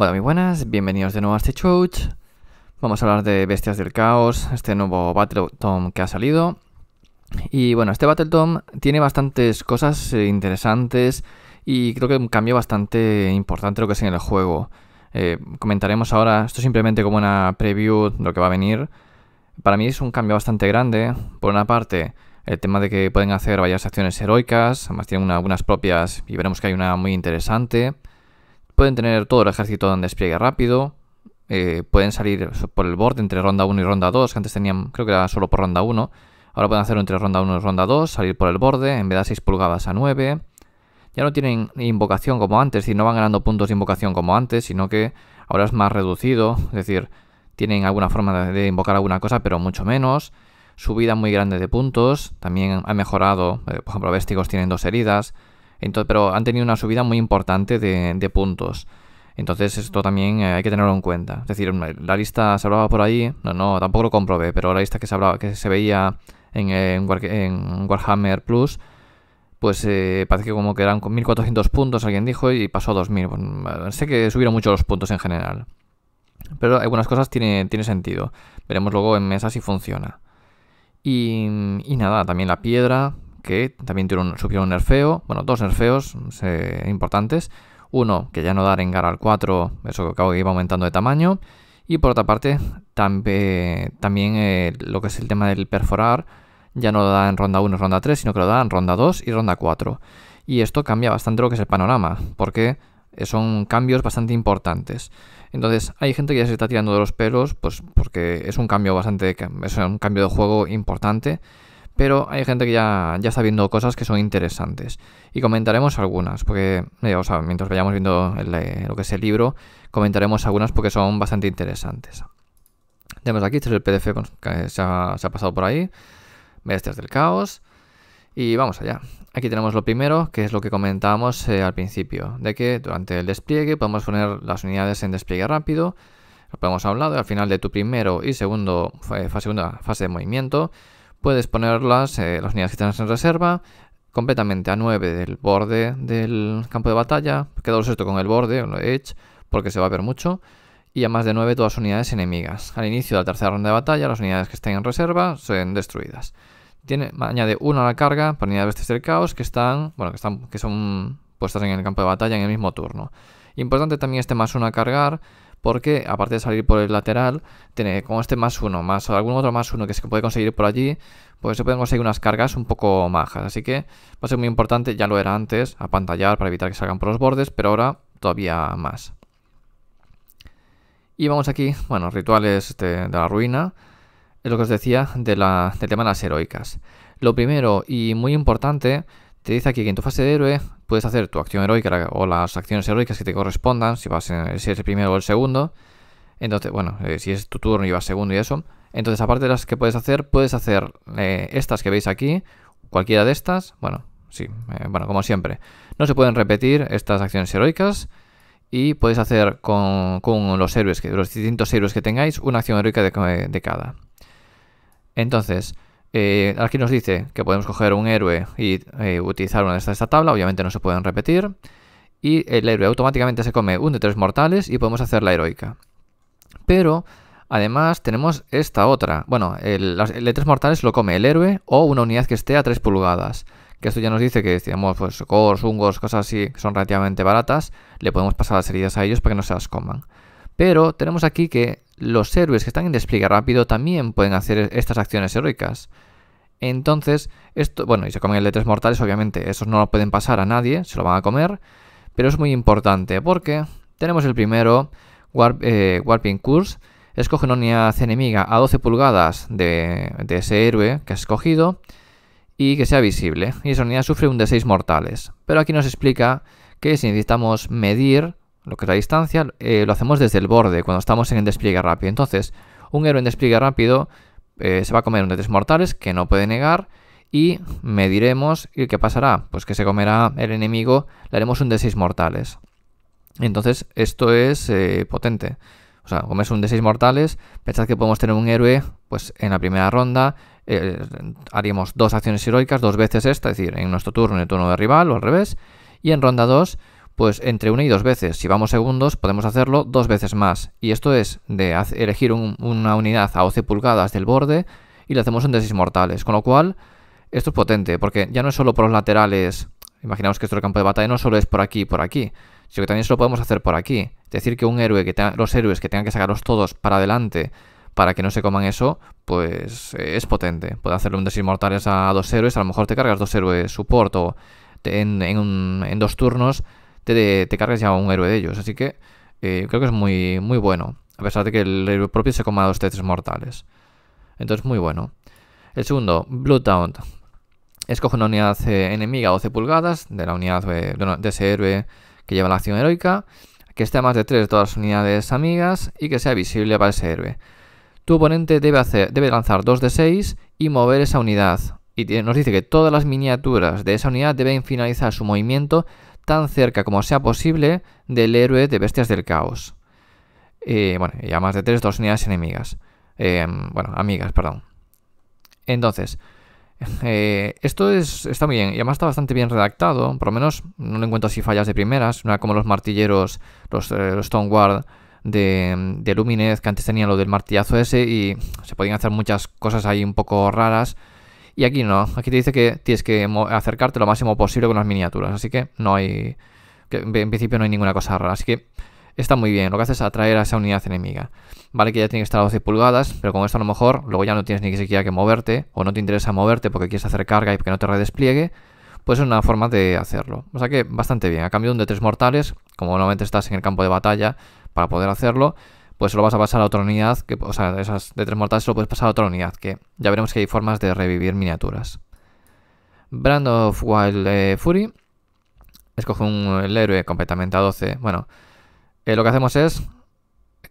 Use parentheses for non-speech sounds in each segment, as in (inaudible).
Hola, muy buenas, bienvenidos de nuevo a este show. Vamos a hablar de Bestias del Caos, este nuevo Battle Tom que ha salido. Y bueno, este Battle Battletom tiene bastantes cosas eh, interesantes y creo que un cambio bastante importante lo que es en el juego. Eh, comentaremos ahora, esto simplemente como una preview de lo que va a venir. Para mí es un cambio bastante grande. Por una parte, el tema de que pueden hacer varias acciones heroicas, además tienen algunas propias y veremos que hay una muy interesante. Pueden tener todo el ejército en despliegue rápido. Eh, pueden salir por el borde entre ronda 1 y ronda 2, que antes tenían, creo que era solo por ronda 1. Ahora pueden hacerlo entre ronda 1 y ronda 2, salir por el borde, en vez de 6 pulgadas a 9. Ya no tienen invocación como antes, y no van ganando puntos de invocación como antes, sino que ahora es más reducido, es decir, tienen alguna forma de invocar alguna cosa, pero mucho menos. Subida muy grande de puntos, también ha mejorado, eh, por ejemplo, vestigos tienen dos heridas, pero han tenido una subida muy importante de, puntos. Entonces esto también eh, hay que tenerlo en cuenta. Es decir, la lista se hablaba por ahí, no, no, tampoco lo comprobé, pero la lista que se hablaba, que se veía en, Warhammer Plus, pues eh, parece que como que eran 1400 puntos, alguien dijo, y pasó a 2000. Eh, sé que subieron mucho los puntos en general. Pero algunas cosas tienen sentido. Veremos luego en mesa si funciona. Y, y nada, también la piedra, que también tiene un, un nerfeo, bueno, dos nerfeos mm, importantes. Uno, que ya no da Rengar al 4, eso que acabo iba aumentando de tamaño. Y por otra parte, también eh, lo que es el tema del perforar, ya no lo da en ronda 1 y ronda 3, sino que lo da en ronda 2 y ronda 4. Y esto cambia bastante lo que es el panorama, porque son cambios bastante importantes. Entonces, hay gente que ya se está tirando de los pelos, pues porque es un cambio bastante, es un cambio de juego importante pero hay gente que ya, ya está viendo cosas que son interesantes. Y comentaremos algunas, porque, o mientras vayamos viendo eh, lo que es el libro, comentaremos algunas porque son bastante interesantes. Tenemos aquí, este es el PDF que se ha, pasado por ahí, Bestias del Caos, y vamos allá. Aquí tenemos lo primero, que es lo que comentábamos eh, al principio, de que durante el despliegue podemos poner las unidades en despliegue rápido, lo ponemos a un lado, al final de tu primero y segundo, fase, eh, segunda fase de movimiento, puedes ponerlas, eh, las unidades que tienes en reserva, completamente a 9 del borde del campo de batalla. lo esto con el borde, o edge, porque se va a ver mucho. Y a más de 9 todas unidades enemigas. Al inicio de la tercera ronda de batalla, las unidades que estén en reserva son destruidas. Tiene, añade 1 a la carga por unidades de del caos que están, bueno, que, están, que son puestas en el campo de batalla en el mismo turno. Importante también este más 1 a cargar porque aparte de salir por el lateral, tiene como este más uno, más algún otro más uno que se puede conseguir por allí, pues se pueden conseguir unas cargas un poco majas. Así que va a ser muy importante, ya lo era antes, apantallar para evitar que salgan por los bordes, pero ahora todavía más. Y vamos aquí, bueno, rituales de, la ruina, es lo que os decía de la, del tema de las heroicas. Lo primero y muy importante te dice aquí que en tu fase de héroe puedes hacer tu acción heroica o las acciones heroicas que te correspondan, si, vas si eres el primero o el segundo. Entonces, bueno, eh, si es tu turno y vas segundo y eso. Entonces, aparte de las que puedes hacer, puedes hacer eh, estas que veis aquí, cualquiera de estas. Bueno, sí, eh, bueno, como siempre. No se pueden repetir estas acciones heroicas. Y puedes hacer con, los héroes, que, los distintos héroes que tengáis, una acción heroica de cada. Entonces, eh, aquí nos dice que podemos coger un héroe y eh, utilizar una de estas tablas esta tabla, obviamente no se pueden repetir. Y el héroe automáticamente se come un de tres mortales y podemos hacer la heroica. Pero además tenemos esta otra. Bueno, el, de tres mortales lo come el héroe o una unidad que esté a 3 pulgadas. Que esto ya nos dice que decíamos pues hongos, hungos, cosas así que son relativamente baratas. Le podemos pasar las heridas a ellos para que no se las coman. Pero tenemos aquí que los héroes que están en despliegue rápido también pueden hacer estas acciones heroicas. Entonces, esto, bueno, y se comen el de tres mortales, obviamente, esos no lo pueden pasar a nadie, se lo van a comer, pero es muy importante porque tenemos el primero, eh, Warping Curse, escoge una unidad enemiga a 12 pulgadas de, de ese héroe que has escogido y que sea visible, y esa unidad sufre un de 6 mortales. Pero aquí nos explica que si necesitamos medir lo que es la distancia, eh, lo hacemos desde el borde, cuando estamos en el despliegue rápido. Entonces, un héroe en despliegue rápido eh, se va a comer un de tres mortales que no puede negar y mediremos y qué pasará, pues que se comerá el enemigo, le haremos un de seis mortales. Entonces, esto es eh, potente. O sea, es un de seis mortales, pensad que podemos tener un héroe, pues en la primera ronda haríamos dos acciones heroicas, dos veces esta, es decir, en nuestro turno, en el turno de rival o al revés, y en ronda 2 pues entre una y dos veces. Si vamos segundos, podemos hacerlo dos veces más. Y esto es de elegir una unidad a 11 pulgadas del borde y le hacemos un de mortales. Con lo cual, esto es potente, porque ya no es solo por los laterales. Imaginamos que esto el campo de batalla no solo es por aquí y por aquí, sino que también se lo podemos hacer por aquí. Es decir, que un héroe que los héroes que tengan que sacarlos todos para adelante para que no se coman eso, pues eh, es potente. Puede hacerle un de mortales a, dos héroes, a lo mejor te cargas dos héroes suporto o en, en dos turnos te, te cargas ya un héroe de ellos. Así que eh, creo que es muy, muy bueno. A pesar de que el héroe propio se coma dos tres mortales. Entonces, muy bueno. El segundo, Bloodhound. Escoge una unidad eh, enemiga 12 pulgadas de la unidad eh, de, ese héroe que lleva la acción heroica, que esté a más de 3 de todas las unidades amigas y que sea visible para ese héroe. Tu oponente debe, hacer, debe lanzar 2 de 6 y mover esa unidad. Y nos dice que todas las miniaturas de esa unidad deben finalizar su movimiento tan cerca como sea posible del héroe de Bestias del Caos. Eh, bueno, y además más de tres, dos unidades enemigas. Eh, bueno, amigas, perdón. Entonces, (laughs) eh, esto es, está muy bien y además está bastante bien redactado. Por lo menos no le encuentro así fallas de primeras. No era como los martilleros, los, eh, Stone Guard de, de Luminez, que antes tenían lo del martillazo ese y se podían hacer muchas cosas ahí un poco raras y aquí no, aquí te dice que tienes que acercarte lo máximo posible con las miniaturas, así que no hay, en principio no hay ninguna cosa rara, así que está muy bien, lo que haces es atraer a esa unidad enemiga. Vale que ya tiene que estar a 12 pulgadas, pero con esto a lo mejor luego ya no tienes ni siquiera que moverte, o no te interesa moverte porque quieres hacer carga y que no te redespliegue, pues es una forma de hacerlo. O sea que bastante bien, a cambio de un de tres mortales, como normalmente estás en el campo de batalla para poder hacerlo, pues lo vas a pasar a otra unidad, que, o sea, esas de tres mortales lo puedes pasar a otra unidad, que ya veremos que hay formas de revivir miniaturas. Brand of Wild eh, Fury. Escoge un, héroe completamente a 12. Bueno, eh, lo que hacemos es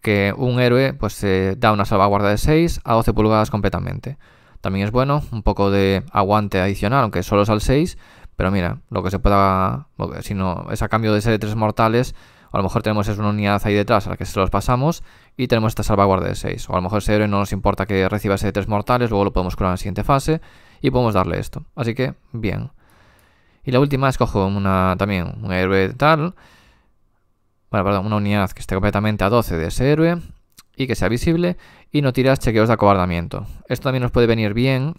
que un héroe pues eh, da una salvaguarda de 6 a 12 pulgadas completamente. También es bueno, un poco de aguante adicional, aunque solo es al 6. Pero mira, lo que se pueda. Si no, es a cambio de ser de 3 mortales a lo mejor tenemos es una unidad ahí detrás a la que se los pasamos y tenemos esta salvaguarda de 6. O a lo mejor ese héroe no nos importa que reciba ese de 3 mortales, luego lo podemos curar en la siguiente fase y podemos darle esto. Así que, bien. Y la última escojo una, también un héroe tal. Bueno, perdón, una unidad que esté completamente a 12 de ese héroe y que sea visible. Y no tiras chequeos de acobardamiento. Esto también nos puede venir bien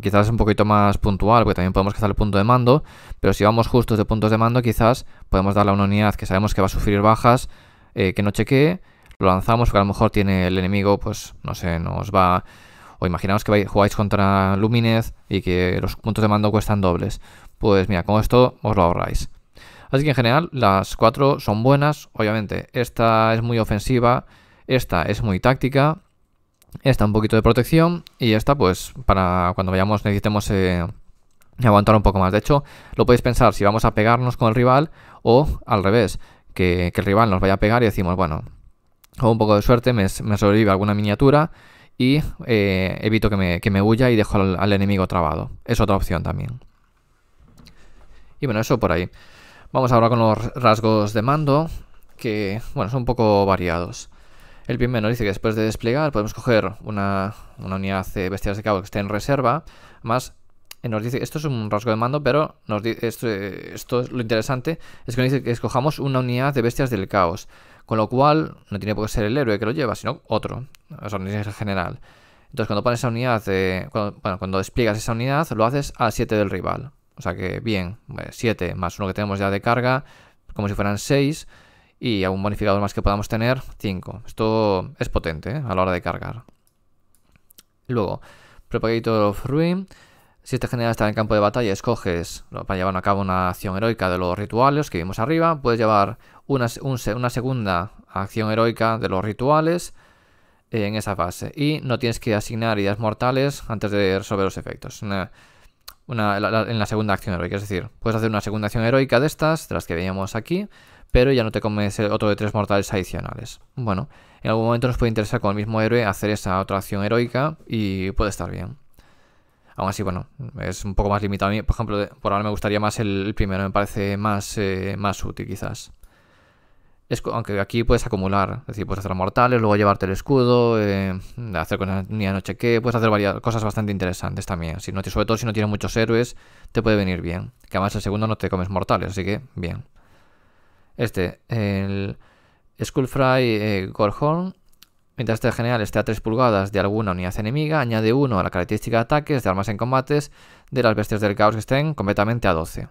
quizás es un poquito más puntual, porque también podemos cazar el punto de mando, pero si vamos justos de puntos de mando, quizás podemos darle a una unidad que sabemos que va a sufrir bajas, eh, que no chequee, lo lanzamos, porque a lo mejor tiene el enemigo, pues no sé, nos va... O imaginaos que jugáis contra Luminez y que los puntos de mando cuestan dobles. Pues mira, con esto os lo ahorráis. Así que en general las cuatro son buenas. Obviamente esta es muy ofensiva, esta es muy táctica esta un poquito de protección y esta pues para cuando vayamos necesitemos eh, aguantar un poco más. De hecho, lo podéis pensar si vamos a pegarnos con el rival o al revés, que, el rival nos vaya a pegar y decimos, bueno, con un poco de suerte me, sobrevive alguna miniatura y eh, evito que me, que huya y dejo al, al, enemigo trabado. Es otra opción también. Y bueno, eso por ahí. Vamos ahora con los rasgos de mando, que bueno, son un poco variados. El PIN nos dice que después de desplegar podemos coger una, unidad de bestias de caos que esté en reserva, más eh, nos dice, esto es un rasgo de mando, pero nos esto, es lo interesante, es que nos dice que escojamos una unidad de bestias del caos, con lo cual no tiene por qué ser el héroe que lo lleva, sino otro, o sea, en general. Entonces cuando pones esa unidad, de, cuando, bueno, cuando despliegas esa unidad, lo haces a 7 del rival. O sea que bien, 7 eh, más uno que tenemos ya de carga, como si fueran 6 y algún bonificador más que podamos tener, 5. Esto es potente ¿eh? a la hora de cargar. Luego, Propagator of Ruin. Si este general está en campo de batalla, escoges para llevar a cabo una acción heroica de los rituales que vimos arriba. Puedes llevar una, una segunda acción heroica de los rituales en esa fase. Y no tienes que asignar ideas mortales antes de resolver los efectos. Una, en la segunda acción heroica. Es decir, puedes hacer una segunda acción heroica de estas, de las que veíamos aquí pero ya no te comes otro de tres mortales adicionales. Bueno, en algún momento nos puede interesar con el mismo héroe hacer esa otra acción heroica y puede estar bien. Aún así, bueno, es un poco más limitado. A mí, por ejemplo, por ahora me gustaría más el, primero, me parece más, eh, más útil quizás. Es, aunque aquí puedes acumular, es decir, puedes hacer mortales, luego llevarte el escudo, eh, hacer cosas ni noche que puedes hacer varias cosas bastante interesantes también. Si no, sobre todo si no tienes muchos héroes, te puede venir bien. Que además el segundo no te comes mortales, así que bien. Este, el Skullfry eh, Gorhorn. Mientras este general esté a 3 pulgadas de alguna unidad enemiga, añade 1 a la característica de ataques de armas en combates de las bestias del caos que estén completamente a 12.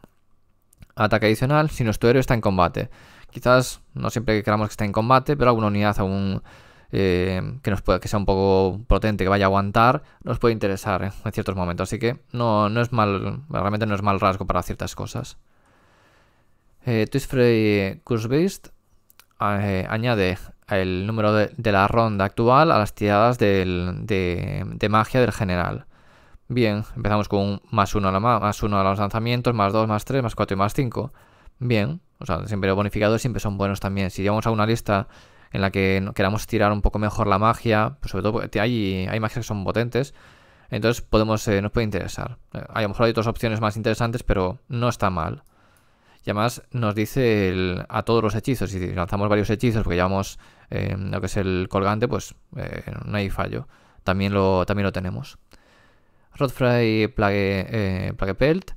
Ataque adicional si nuestro héroe está en combate. Quizás no siempre queramos que esté en combate, pero alguna unidad aún eh, que, nos sea un poco potente, que vaya a aguantar, nos puede interesar en ciertos momentos. Así que no, no es mal, realmente no es mal rasgo para ciertas cosas. Eh, TwistFree Curse Beast eh, añade el número de, la ronda actual a las tiradas de, magia del general. Bien, empezamos con más uno, a más uno a los lanzamientos, más dos, más tres, más cuatro y más cinco. Bien, o sea, siempre los bonificadores siempre son buenos también. Si llegamos a una lista en la que queramos tirar un poco mejor la magia, pues sobre todo porque hay, hay magias que son potentes, entonces podemos, eh, nos puede interesar. Eh, a lo mejor hay otras opciones más interesantes, pero no está mal. Y además nos dice a todos los hechizos. Si lanzamos varios hechizos porque llevamos eh, lo que es el colgante, pues eh, no hay fallo. También lo, también lo tenemos. Rodfry Plague, eh, Plague Pelt.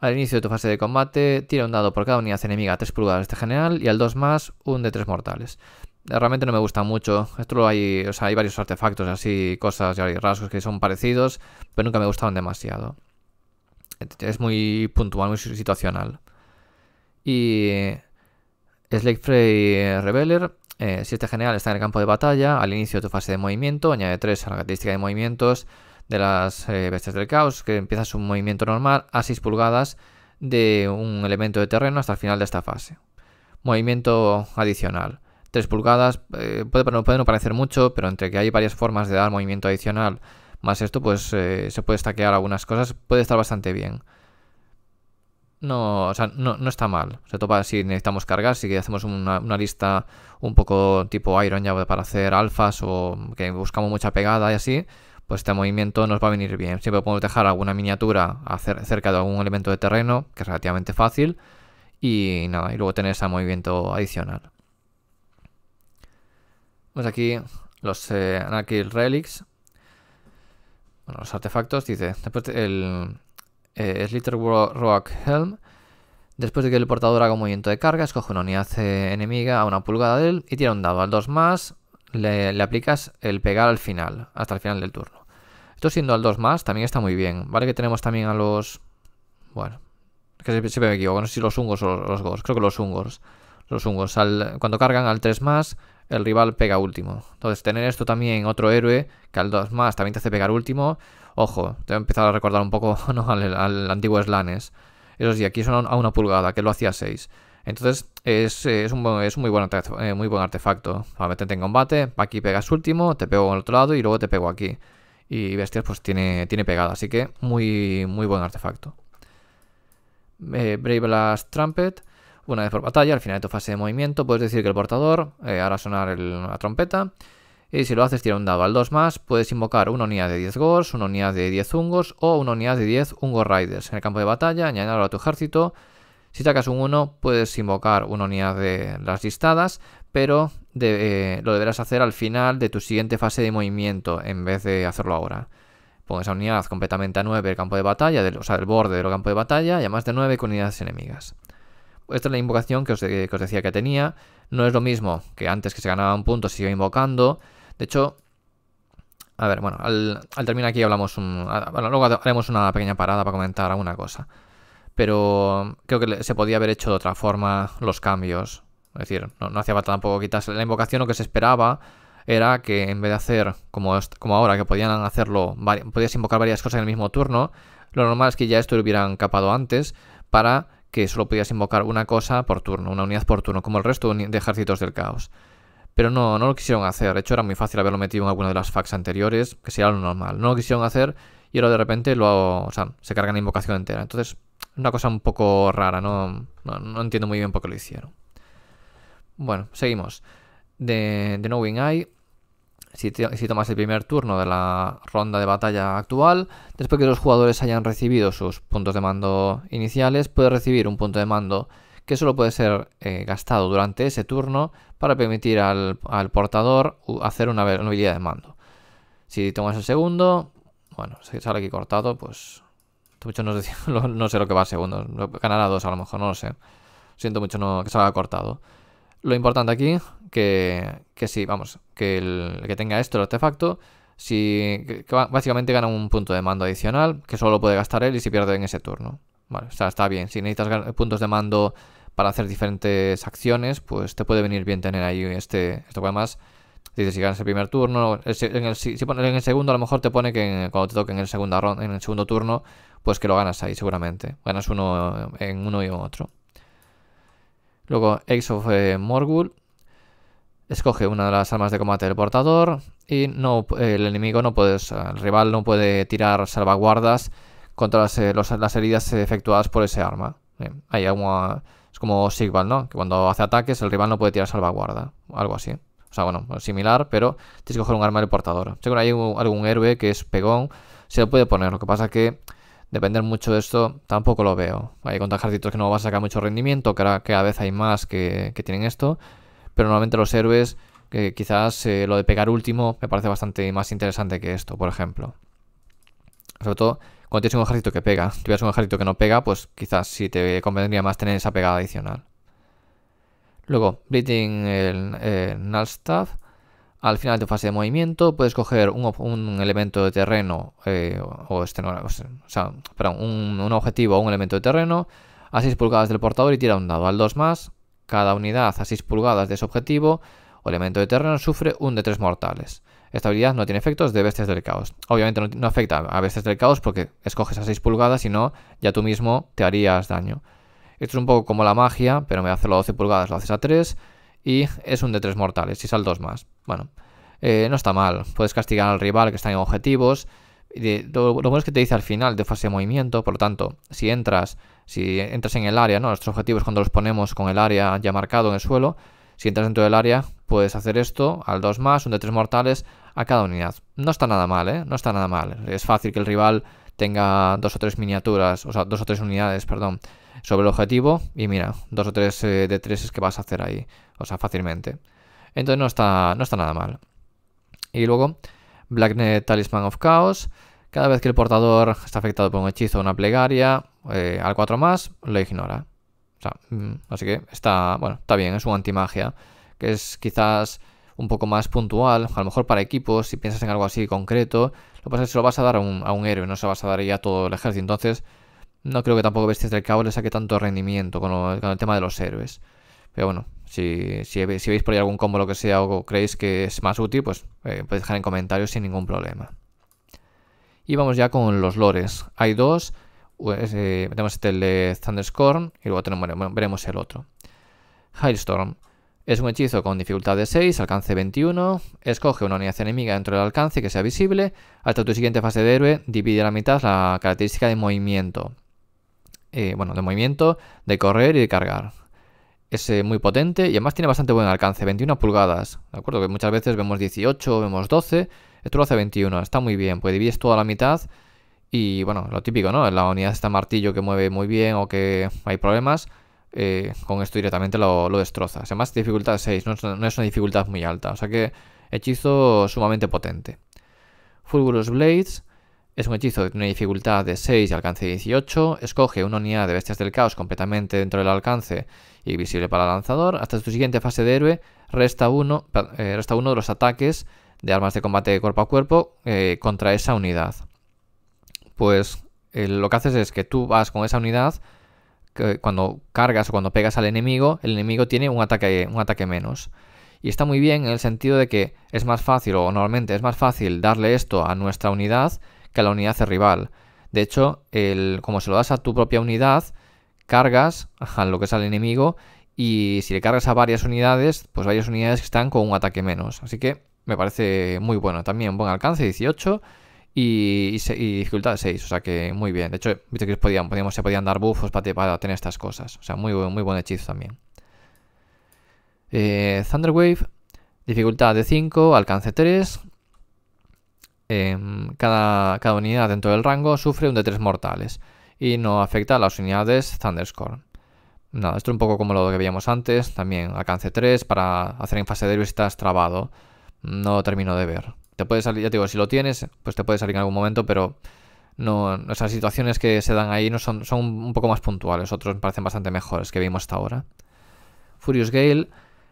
Al inicio de tu fase de combate, tira un dado por cada unidad enemiga a 3 pulgadas de este general y al dos más, un de tres mortales. Realmente no me gusta mucho. Esto lo hay, o sea, hay varios artefactos así, cosas y rasgos que son parecidos, pero nunca me gustaron demasiado. Es muy puntual, muy situacional. Y Slake Frey Rebeller. Eh, si este general está en el campo de batalla, al inicio de tu fase de movimiento, añade 3 a la característica de movimientos de las eh, bestias del caos, que empiezas un movimiento normal a 6 pulgadas de un elemento de terreno hasta el final de esta fase. Movimiento adicional. 3 pulgadas eh, puede, no parecer mucho, pero entre que hay varias formas de dar movimiento adicional más esto, pues se puede stackear algunas cosas, puede estar bastante bien no, o sea, no, está mal. Se topa si necesitamos cargar, si hacemos una, lista un poco tipo Iron ya para hacer alfas o que buscamos mucha pegada y así, pues este movimiento nos va a venir bien. Siempre podemos dejar alguna miniatura cerca de algún elemento de terreno, que es relativamente fácil, y nada, y luego tener ese movimiento adicional. Pues aquí los eh, Anakil Relics, bueno, los artefactos, dice, el eh, Slither Rock Helm. Después de que el portador haga un movimiento de carga, escoge una unidad eh, enemiga a una pulgada de él y tira un dado. Al 2 más le, aplicas el pegar al final, hasta el final del turno. Esto siendo al 2 más también está muy bien. Vale que tenemos también a los... Bueno, que siempre me equivoco, no sé si los hungos o los, los Creo que los hungos. Los hungos. cuando cargan al 3 más, el rival pega último. Entonces tener esto también otro héroe que al 2 más también te hace pegar último Ojo, te voy a empezar a recordar un poco (laughs) al, antiguo Slanes. Eso sí, aquí son a una pulgada, que lo hacía 6. Entonces es, es, un, eh, muy, buen artefacto. Para meterte en combate, aquí pegas último, te pego en el otro lado y luego te pego aquí. Y Bestias pues tiene, tiene pegada, así que muy, muy buen artefacto. Eh, Brave Blast Trumpet. Una vez por batalla, al final de tu fase de movimiento, puedes decir que el portador eh, hará sonar la trompeta y si lo haces, tira un dado al 2 más. Puedes invocar una unidad de 10 Gors, una unidad de 10 hungos o una unidad de 10 Ungo Riders en el campo de batalla. Añadirlo a tu ejército. Si sacas un 1, puedes invocar una unidad de las listadas, pero eh, lo deberás hacer al final de tu siguiente fase de movimiento en vez de hacerlo ahora. Pones esa unidad completamente a 9 el campo de batalla, o sea, el borde del campo de batalla, y a más de 9 con unidades enemigas esta es la invocación que os, decía que tenía. No es lo mismo que antes que se ganaban puntos se iba invocando, de hecho, a ver, bueno, al, terminar aquí hablamos un... Bueno, luego haremos una pequeña parada para comentar alguna cosa. Pero creo que se podía haber hecho de otra forma los cambios. Es decir, no, hacía falta tampoco quitarse la invocación. Lo que se esperaba era que en vez de hacer como, como ahora, que podían hacerlo, podías invocar varias cosas en el mismo turno, lo normal es que ya esto lo hubieran capado antes para que solo podías invocar una cosa por turno, una unidad por turno, como el resto de ejércitos del caos pero no, no lo quisieron hacer. De hecho, era muy fácil haberlo metido en alguna de las facs anteriores, que sería lo normal. No lo quisieron hacer y ahora de repente lo, o sea, se carga la invocación entera. Entonces, una cosa un poco rara, no, no, entiendo muy bien por qué lo hicieron. Bueno, seguimos. De, No Knowing Eye, si, si tomas el primer turno de la ronda de batalla actual, después que los jugadores hayan recibido sus puntos de mando iniciales, puedes recibir un punto de mando que solo puede ser eh, gastado durante ese turno para permitir al, portador hacer una, habilidad de mando. Si tomas el segundo, bueno, si sale aquí cortado, pues... Mucho no, sé, (laughs) no sé lo que va a segundo, ganará dos a lo mejor, no lo sé. Siento mucho que salga cortado. Lo importante aquí, que, que sí, vamos, que el que tenga esto, el artefacto, si, básicamente gana un punto de mando adicional que solo puede gastar él y si pierde en ese turno. Vale, está, está bien. Si necesitas eh, puntos de mando para hacer diferentes acciones, pues te puede venir bien tener ahí este, esto. Además, dice si ganas el primer turno, en el, en el segundo a lo mejor te pone que cuando te toque en el, segundo en el segundo turno, pues que lo ganas ahí seguramente. Ganas uno en uno y otro. Luego Ace of eh, Morgul. Escoge una de las armas de combate del portador y no, el enemigo no puedes el rival no puede tirar salvaguardas contra eh, las, heridas efectuadas por ese arma. hay es como Sigval, ¿no? Que cuando hace ataques el rival no puede tirar salvaguarda, algo así. O sea, bueno, similar, pero tienes que coger un arma de portador. Seguro hay algún héroe que es pegón, se lo puede poner. Lo que pasa es que depender mucho de esto tampoco lo veo. Hay contra ejércitos que no vas a sacar mucho rendimiento, que cada vez hay más que, tienen esto. Pero normalmente los héroes, que quizás eh, lo de pegar último me parece bastante más interesante que esto, por ejemplo. Sobre todo cuando tienes un ejército que pega, si tuvieras un ejército que no pega, pues quizás sí te convendría más tener esa pegada adicional. Luego, Bleeding el, Null Al final de tu fase de movimiento puedes coger un, elemento de terreno eh, o, este, o sea, perdón, un, un, objetivo o un elemento de terreno a 6 pulgadas del portador y tira un dado al 2 más. Cada unidad a 6 pulgadas de ese objetivo o elemento de terreno sufre un de 3 mortales. Esta habilidad no tiene efectos de bestias del caos. Obviamente no, afecta a bestias del caos porque escoges a 6 pulgadas y no, ya tú mismo te harías daño. Esto es un poco como la magia, pero me hace los hacerlo 12 pulgadas lo haces a 3 y es un de 3 mortales si sal 2 más. Bueno, eh, no está mal. Puedes castigar al rival que está en objetivos. lo, bueno es que te dice al final de fase de movimiento, por lo tanto, si entras, si entras en el área, Nuestros objetivos cuando los ponemos con el área ya marcado en el suelo, si entras dentro del área, puedes hacer esto al 2 más, un de 3 mortales, a cada unidad. No está nada mal, ¿eh? No está nada mal. Es fácil que el rival tenga dos o tres miniaturas, o sea, dos o tres unidades, perdón, sobre el objetivo y mira, dos o tres eh, de tres es que vas a hacer ahí, o sea, fácilmente. Entonces no está, no está nada mal. Y luego, Blacknet Talisman of Chaos. Cada vez que el portador está afectado por un hechizo o una plegaria, eh, al 4 más, lo ignora. O sea, mm, así que está, bueno, está bien, es un antimagia, que es quizás un poco más puntual, a lo mejor para equipos, si piensas en algo así concreto, lo que pasa es que se lo vas a dar a un, héroe, no se lo vas a dar ya a todo el ejército. Entonces, no creo que tampoco Bestias del Cabo le saque tanto rendimiento con, el tema de los héroes. Pero bueno, si, veis por ahí algún combo lo que sea o creéis que es más útil, pues eh, podéis dejar en comentarios sin ningún problema. Y vamos ya con los lores. Hay dos. Eh, tenemos este el de Thunderscorn y luego tenemos, veremos el otro. Hailstorm. Es un hechizo con dificultad de 6, alcance 21. Escoge una unidad enemiga dentro del alcance que sea visible. Hasta tu siguiente fase de héroe, divide a la mitad la característica de movimiento. Eh, bueno, de movimiento, de correr y de cargar. Es eh, muy potente y además tiene bastante buen alcance, 21 pulgadas. De acuerdo que muchas veces vemos 18, vemos 12. Esto lo hace 21, está muy bien, pues divides a la mitad. Y bueno, lo típico, ¿no? La unidad está martillo que mueve muy bien o que hay problemas eh, con esto directamente lo, destroza destrozas. Además, dificultad 6, no es, una dificultad muy alta. O sea que hechizo sumamente potente. Fulgurus Blades es un hechizo de una dificultad de 6 y alcance 18. Escoge una unidad de bestias del caos completamente dentro del alcance y visible para el lanzador. Hasta su siguiente fase de héroe, resta uno, eh, resta uno de los ataques de armas de combate de cuerpo a cuerpo eh, contra esa unidad. Pues lo que haces es que tú vas con esa unidad cuando cargas o cuando pegas al enemigo, el enemigo tiene un ataque, un ataque menos. Y está muy bien en el sentido de que es más fácil, o normalmente es más fácil darle esto a nuestra unidad que a la unidad de rival. De hecho, el, como se lo das a tu propia unidad, cargas a lo que es al enemigo y si le cargas a varias unidades, pues varias unidades están con un ataque menos. Así que me parece muy bueno. También buen alcance, 18 y, dificultad 6, o sea que muy bien. De hecho, que podían, podíamos, se podían dar buffos para, tener estas cosas, o sea, muy, muy buen hechizo también. Eh, Thunderwave, dificultad de 5, alcance 3. Em, cada, cada unidad dentro del rango sufre un de 3 mortales y no afecta a las unidades Thunderscore, Nada, esto es un poco como lo que veíamos antes, también alcance 3 para hacer en fase de estás trabado. No termino de ver. Te puede salir, ya te digo, si lo tienes, pues te puede salir en algún momento, pero no, esas situaciones que se dan ahí no son, son un poco más puntuales, otros me parecen bastante mejores que vimos hasta ahora. Furious Gale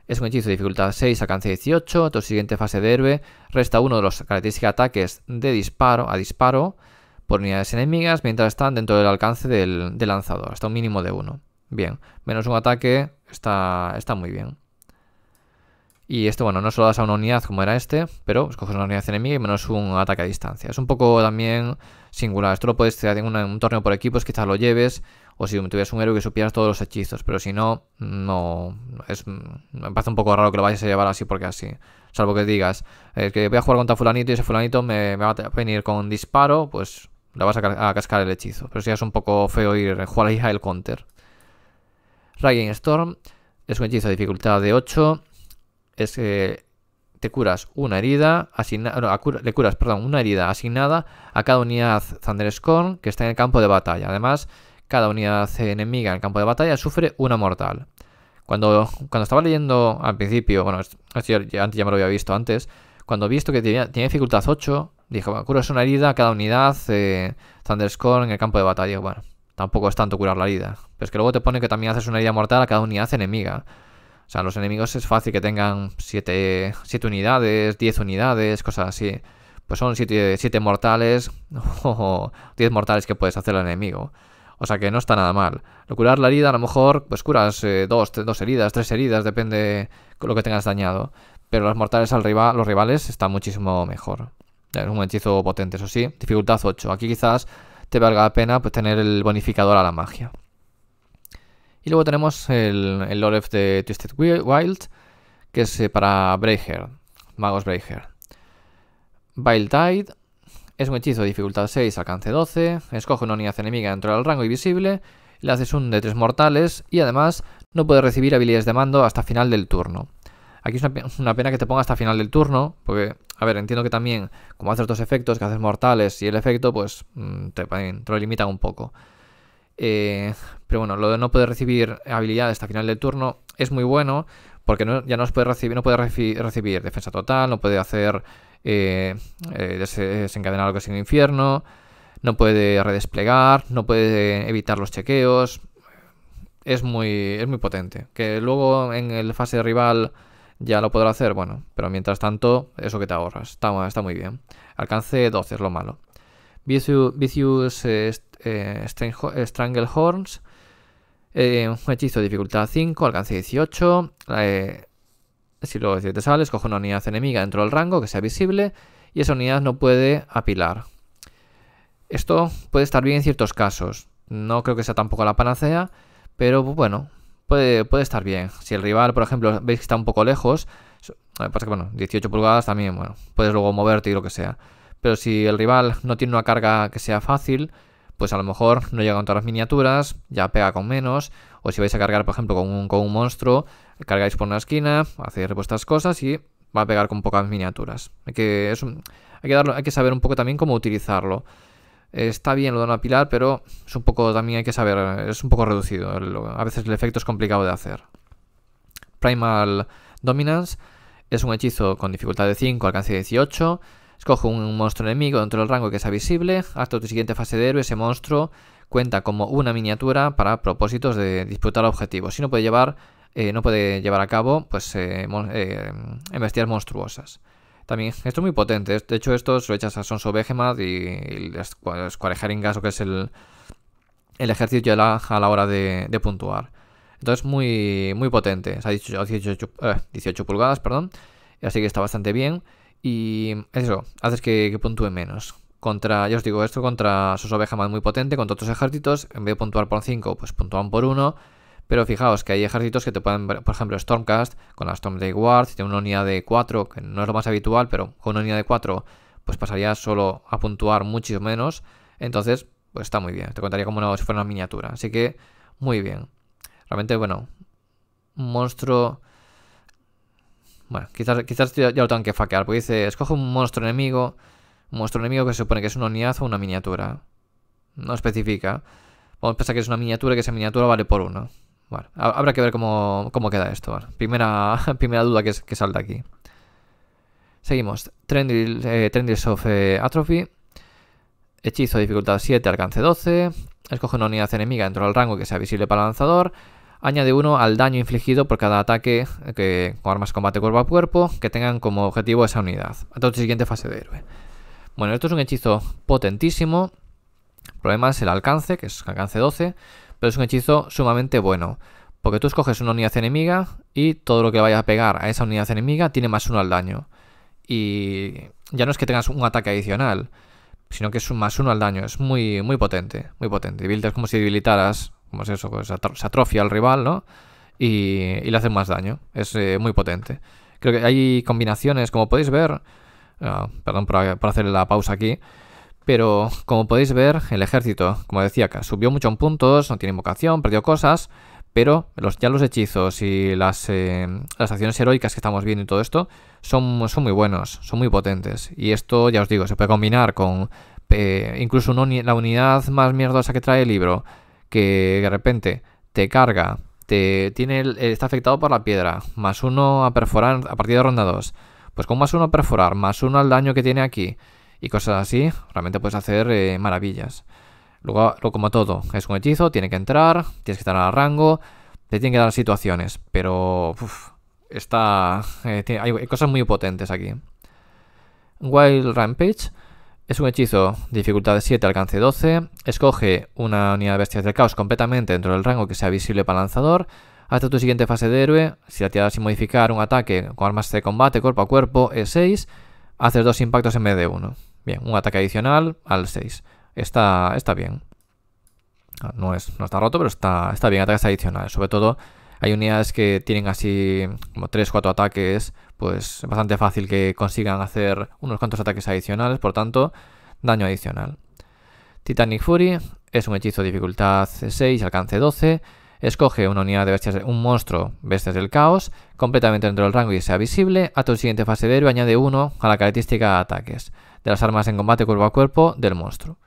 es un hechizo de dificultad 6, alcance 18, tu siguiente fase de héroe, resta uno de los características ataques de disparo a disparo por unidades enemigas mientras están dentro del alcance del, lanzador, hasta un mínimo de uno. Bien, menos un ataque está, está muy bien. Y esto, bueno, no solo das a una unidad como era este, pero escoges una unidad enemiga y menos un ataque a distancia. Es un poco también singular. Esto lo puedes hacer en un, torneo por equipos, quizás lo lleves, o si tuvieras un héroe que supieras todos los hechizos, pero si no, no. Es, me parece un poco raro que lo vayas a llevar así porque así. Salvo que digas que voy a jugar contra Fulanito y ese Fulanito me, va a venir con disparo, pues le vas a, cascar el hechizo. Pero si es un poco feo ir jugar ahí a el counter. Raging Storm es un hechizo de dificultad de 8 es que te curas una herida asignada, le curas, perdón, una herida asignada a cada unidad Thunderscorn que está en el campo de batalla. Además, cada unidad enemiga en el campo de batalla sufre una mortal. Cuando, cuando estaba leyendo al principio, bueno, antes ya, me lo había visto antes, cuando he visto que tiene dificultad 8, dije, bueno, curas una herida a cada unidad eh, Thunderscore en el campo de batalla. Bueno, tampoco es tanto curar la herida. Pero es que luego te pone que también haces una herida mortal a cada unidad enemiga. O sea, los enemigos es fácil que tengan 7 unidades, 10 unidades, cosas así. Pues son 7 mortales (laughs) o 10 mortales que puedes hacer al enemigo. O sea que no está nada mal. Lo curar la herida, a lo mejor, pues curas 2, eh, dos, heridas, tres heridas, depende lo que tengas dañado. Pero los mortales al rival, los rivales está muchísimo mejor. Es un hechizo potente, eso sí. Dificultad 8. Aquí quizás te valga la pena pues, tener el bonificador a la magia. Y luego tenemos el, el de Twisted Wild, que es eh, para Breaker, Magos Breaker. Vile Tide, es un hechizo de dificultad 6, alcance 12, escoge una unidad enemiga dentro del rango invisible, le haces un de 3 mortales y además no puede recibir habilidades de mando hasta final del turno. Aquí es una, pena que te ponga hasta final del turno, porque, a ver, entiendo que también, como haces dos efectos, que haces mortales y el efecto, pues mm, te, te lo limitan un poco. Eh, pero bueno, lo de no poder recibir habilidades hasta final del turno es muy bueno porque ya no puede recibir, no puede recibir defensa total, no puede hacer eh, eh, desencadenar algo sin infierno, no puede redesplegar, no puede evitar los chequeos. Es muy, muy potente. Que luego en el fase de rival ya lo podrá hacer, bueno, pero mientras tanto, eso que te ahorras. Está, muy bien. Alcance 12 es lo malo. Vicious, está. Eh, eh, Strangle Horns, eh, un hechizo de dificultad 5, alcance 18. si luego te sale, escoge una unidad enemiga dentro del rango que sea visible y esa unidad no puede apilar. Esto puede estar bien en ciertos casos. No creo que sea tampoco la panacea, pero bueno, puede, estar bien. Si el rival, por ejemplo, veis que está un poco lejos, pasa que bueno, 18 pulgadas también, bueno, puedes luego moverte y lo que sea. Pero si el rival no tiene una carga que sea fácil, pues a lo mejor no llega con todas las miniaturas, ya pega con menos, o si vais a cargar, por ejemplo, con un, monstruo, cargáis por una esquina, hacéis vuestras cosas y va a pegar con pocas miniaturas. Hay que, que, saber un poco también cómo utilizarlo. Está bien lo de una pilar, pero es un poco también hay que saber, es un poco reducido. a veces el efecto es complicado de hacer. Primal Dominance es un hechizo con dificultad de 5, alcance de 18, Escojo un monstruo enemigo dentro del rango que sea visible. Hasta tu siguiente fase de héroe, ese monstruo cuenta como una miniatura para propósitos de disputar objetivos. Si no puede llevar, eh, no puede llevar a cabo pues, eh, eh monstruosas. También, esto es muy potente. De hecho, esto lo echas a Sonso Behemoth y, y las Square o que es el, el ejercicio a la, hora de, de, puntuar. Entonces, muy, muy potente. O sea, 18, 18 eh, pulgadas, perdón. Así que está bastante bien. Y eso, haces que, puntúe menos. Contra, ya os digo, esto contra ovejas más muy potente, contra otros ejércitos, en vez de puntuar por 5, pues puntúan por 1. Pero fijaos que hay ejércitos que te pueden, por ejemplo, Stormcast, con la Storm Day Guard, si tiene una unidad de 4, que no es lo más habitual, pero con una unidad de 4, pues pasaría solo a puntuar mucho menos. Entonces, pues está muy bien, te contaría como una, si fuera una miniatura. Así que, muy bien. Realmente, bueno, un monstruo bueno, quizás, quizás ya, lo tengo que faquear, porque dice, escoge un monstruo enemigo, un monstruo enemigo que se supone que es una unidad o una miniatura. No especifica. Vamos a pensar que es una miniatura y que esa miniatura vale por uno. Bueno, habrá que ver cómo, queda esto. primera, (laughs) primera duda que, que salta aquí. Seguimos. Trendil, eh, of eh, Atrophy. Hechizo, dificultad 7, alcance 12. Escoge una unidad enemiga dentro del rango que sea visible para el lanzador añade uno al daño infligido por cada ataque eh, que, con armas combate cuerpo a cuerpo que tengan como objetivo esa unidad. Entonces, siguiente fase de héroe. Bueno, esto es un hechizo potentísimo. El problema es el alcance, que es alcance 12, pero es un hechizo sumamente bueno. Porque tú escoges una unidad enemiga y todo lo que vaya a pegar a esa unidad enemiga tiene más uno al daño. Y ya no es que tengas un ataque adicional, sino que es un más uno al daño. Es muy, muy potente, muy potente. Build como si debilitaras como es eso, pues se atrofia al rival, ¿no? Y, le hacen más daño. Es eh, muy potente. Creo que hay combinaciones, como podéis ver, ah, perdón por, hacer la pausa aquí, pero como podéis ver, el ejército, como decía, acá, subió mucho en puntos, no tiene invocación, perdió cosas, pero los, ya los hechizos y las, eh, acciones heroicas que estamos viendo y todo esto son, son, muy buenos, son muy potentes. Y esto, ya os digo, se puede combinar con eh, incluso la unidad más mierdosa que trae el libro, que de repente te carga, te tiene eh, está afectado por la piedra, más uno a perforar a partir de ronda 2. Pues con más uno a perforar, más uno al daño que tiene aquí y cosas así, realmente puedes hacer eh, maravillas. Luego, como todo, es un hechizo, tiene que entrar, tienes que estar a rango, te tienen que dar situaciones, pero está, eh, hay cosas muy potentes aquí. Wild Rampage es un hechizo, dificultad de 7, alcance 12. Escoge una unidad de bestias del caos completamente dentro del rango que sea visible para lanzador. Hasta tu siguiente fase de héroe, si la tiras sin modificar un ataque con armas de combate cuerpo a cuerpo es 6, haces dos impactos en vez de uno. Bien, un ataque adicional al 6. Está, está bien. Ah, no, es, no está roto, pero está, está bien, ataques adicionales. Sobre todo hay unidades que tienen así como 3-4 ataques, pues es bastante fácil que consigan hacer unos cuantos ataques adicionales, por tanto, daño adicional. Titanic Fury es un hechizo de dificultad 6, alcance 12. Escoge una unidad de bestias, un monstruo, bestias del caos, completamente dentro del rango y sea visible. A tu siguiente fase de héroe añade uno a la característica de ataques de las armas en combate cuerpo a cuerpo del monstruo.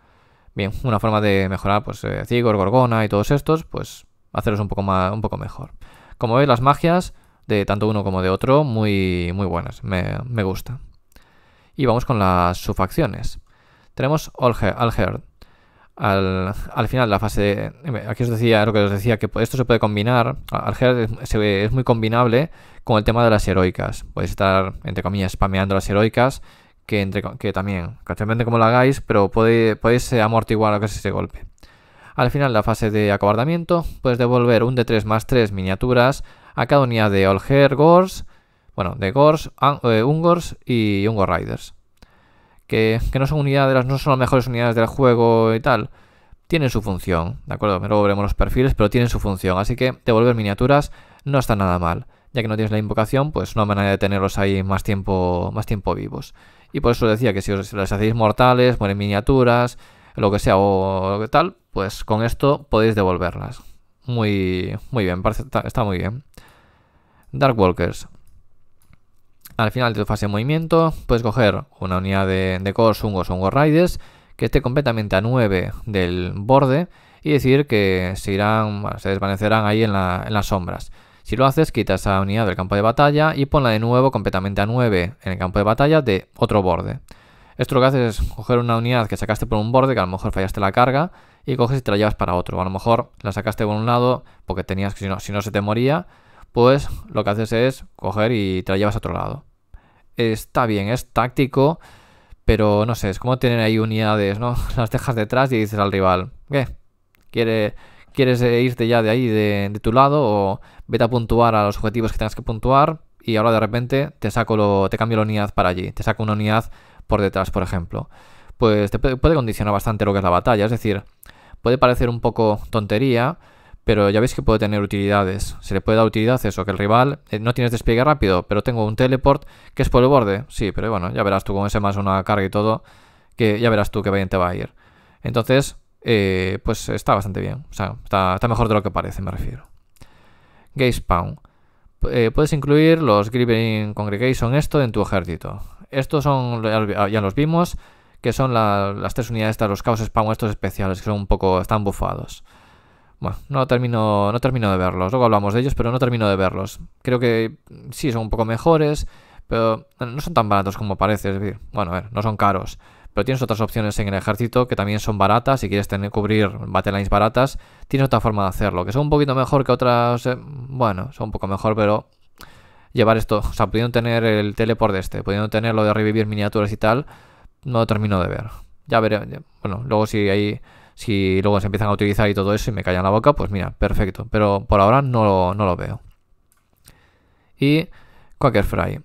Bien, una forma de mejorar, pues, eh, Gorgona y todos estos, pues, hacerlos un poco, más, un poco mejor. Como veis, las magias de tanto uno como de otro, muy, muy buenas, me, me gusta. Y vamos con las subacciones Tenemos Alger. Al, al final, la fase. De, aquí os decía lo que os decía, que esto se puede combinar. Alger es, es muy combinable con el tema de las heroicas. Podéis estar, entre comillas, spameando las heroicas que, entre, que también, casualmente como lo hagáis, pero podéis, amortiguar lo que ese golpe. Al final la fase de acobardamiento, puedes devolver un de 3 más 3 miniaturas a cada unidad de Olger, Gors, bueno, de Gors, eh, Ungors y Ungor Riders. Que, no son unidades, no son las mejores unidades del juego y tal. Tienen su función, ¿de acuerdo? Luego veremos los perfiles, pero tienen su función. Así que devolver miniaturas no está nada mal. Ya que no tienes la invocación, pues no hay manera de tenerlos ahí más tiempo, más tiempo vivos. Y por eso decía que si os, hacéis mortales, mueren miniaturas, lo que sea o lo que tal, pues con esto podéis devolverlas. Muy, muy bien, está, muy bien. Dark Walkers. Al final de tu fase de movimiento, puedes coger una unidad de, de o Riders que esté completamente a 9 del borde y decir que se irán, se desvanecerán ahí en, en las sombras. Si lo haces, quita esa unidad del campo de batalla y ponla de nuevo completamente a 9 en el campo de batalla de otro borde. Esto lo que haces es coger una unidad que sacaste por un borde, que a lo mejor fallaste la carga, y coges y te la llevas para otro. O a lo mejor la sacaste por un lado porque tenías que, si no, se te moría, pues lo que haces es coger y te la llevas a otro lado. Está bien, es táctico, pero no sé, es como tener ahí unidades, ¿no? (laughs) Las dejas detrás y dices al rival, ¿qué? ¿Quiere, ¿Quieres eh, irte ya de ahí, de, de, tu lado, o vete a puntuar a los objetivos que tengas que puntuar? Y ahora de repente te saco lo, te cambio la unidad para allí, te saco una unidad por detrás, por ejemplo, pues te puede condicionar bastante lo que es la batalla. Es decir, puede parecer un poco tontería, pero ya veis que puede tener utilidades. Se le puede dar utilidad eso, que el rival eh, no tienes despliegue rápido, pero tengo un teleport que es por el borde. Sí, pero bueno, ya verás tú con ese más una carga y todo, que ya verás tú qué bien te va a ir. Entonces, eh, pues está bastante bien. O sea, está, mejor de lo que parece, me refiero. Gaze Spawn. Eh, puedes incluir los Gripping Congregation esto en tu ejército estos son, ya los vimos, que son las tres unidades de los caos spam estos especiales, que son un poco, están bufados. Bueno, no termino, no termino de verlos. Luego hablamos de ellos, pero no termino de verlos. Creo que mm, sí, son un poco mejores, pero no son tan baratos como parece. Es decir, bueno, a ver, no son caros. Pero tienes otras opciones en el ejército que también son baratas. Si quieres tener, cubrir lines baratas, tienes otra forma de hacerlo. Que son un poquito mejor que otras. Eh, bueno, son un poco mejor, pero llevar esto, o sea, pudiendo tener el teleport de este, pudiendo tener lo de revivir miniaturas y tal, no lo termino de ver. Ya veré, bueno, luego si hay, si luego se empiezan a utilizar y todo eso y me callan la boca, pues mira, perfecto, pero por ahora no lo, veo. Y Quackerfry.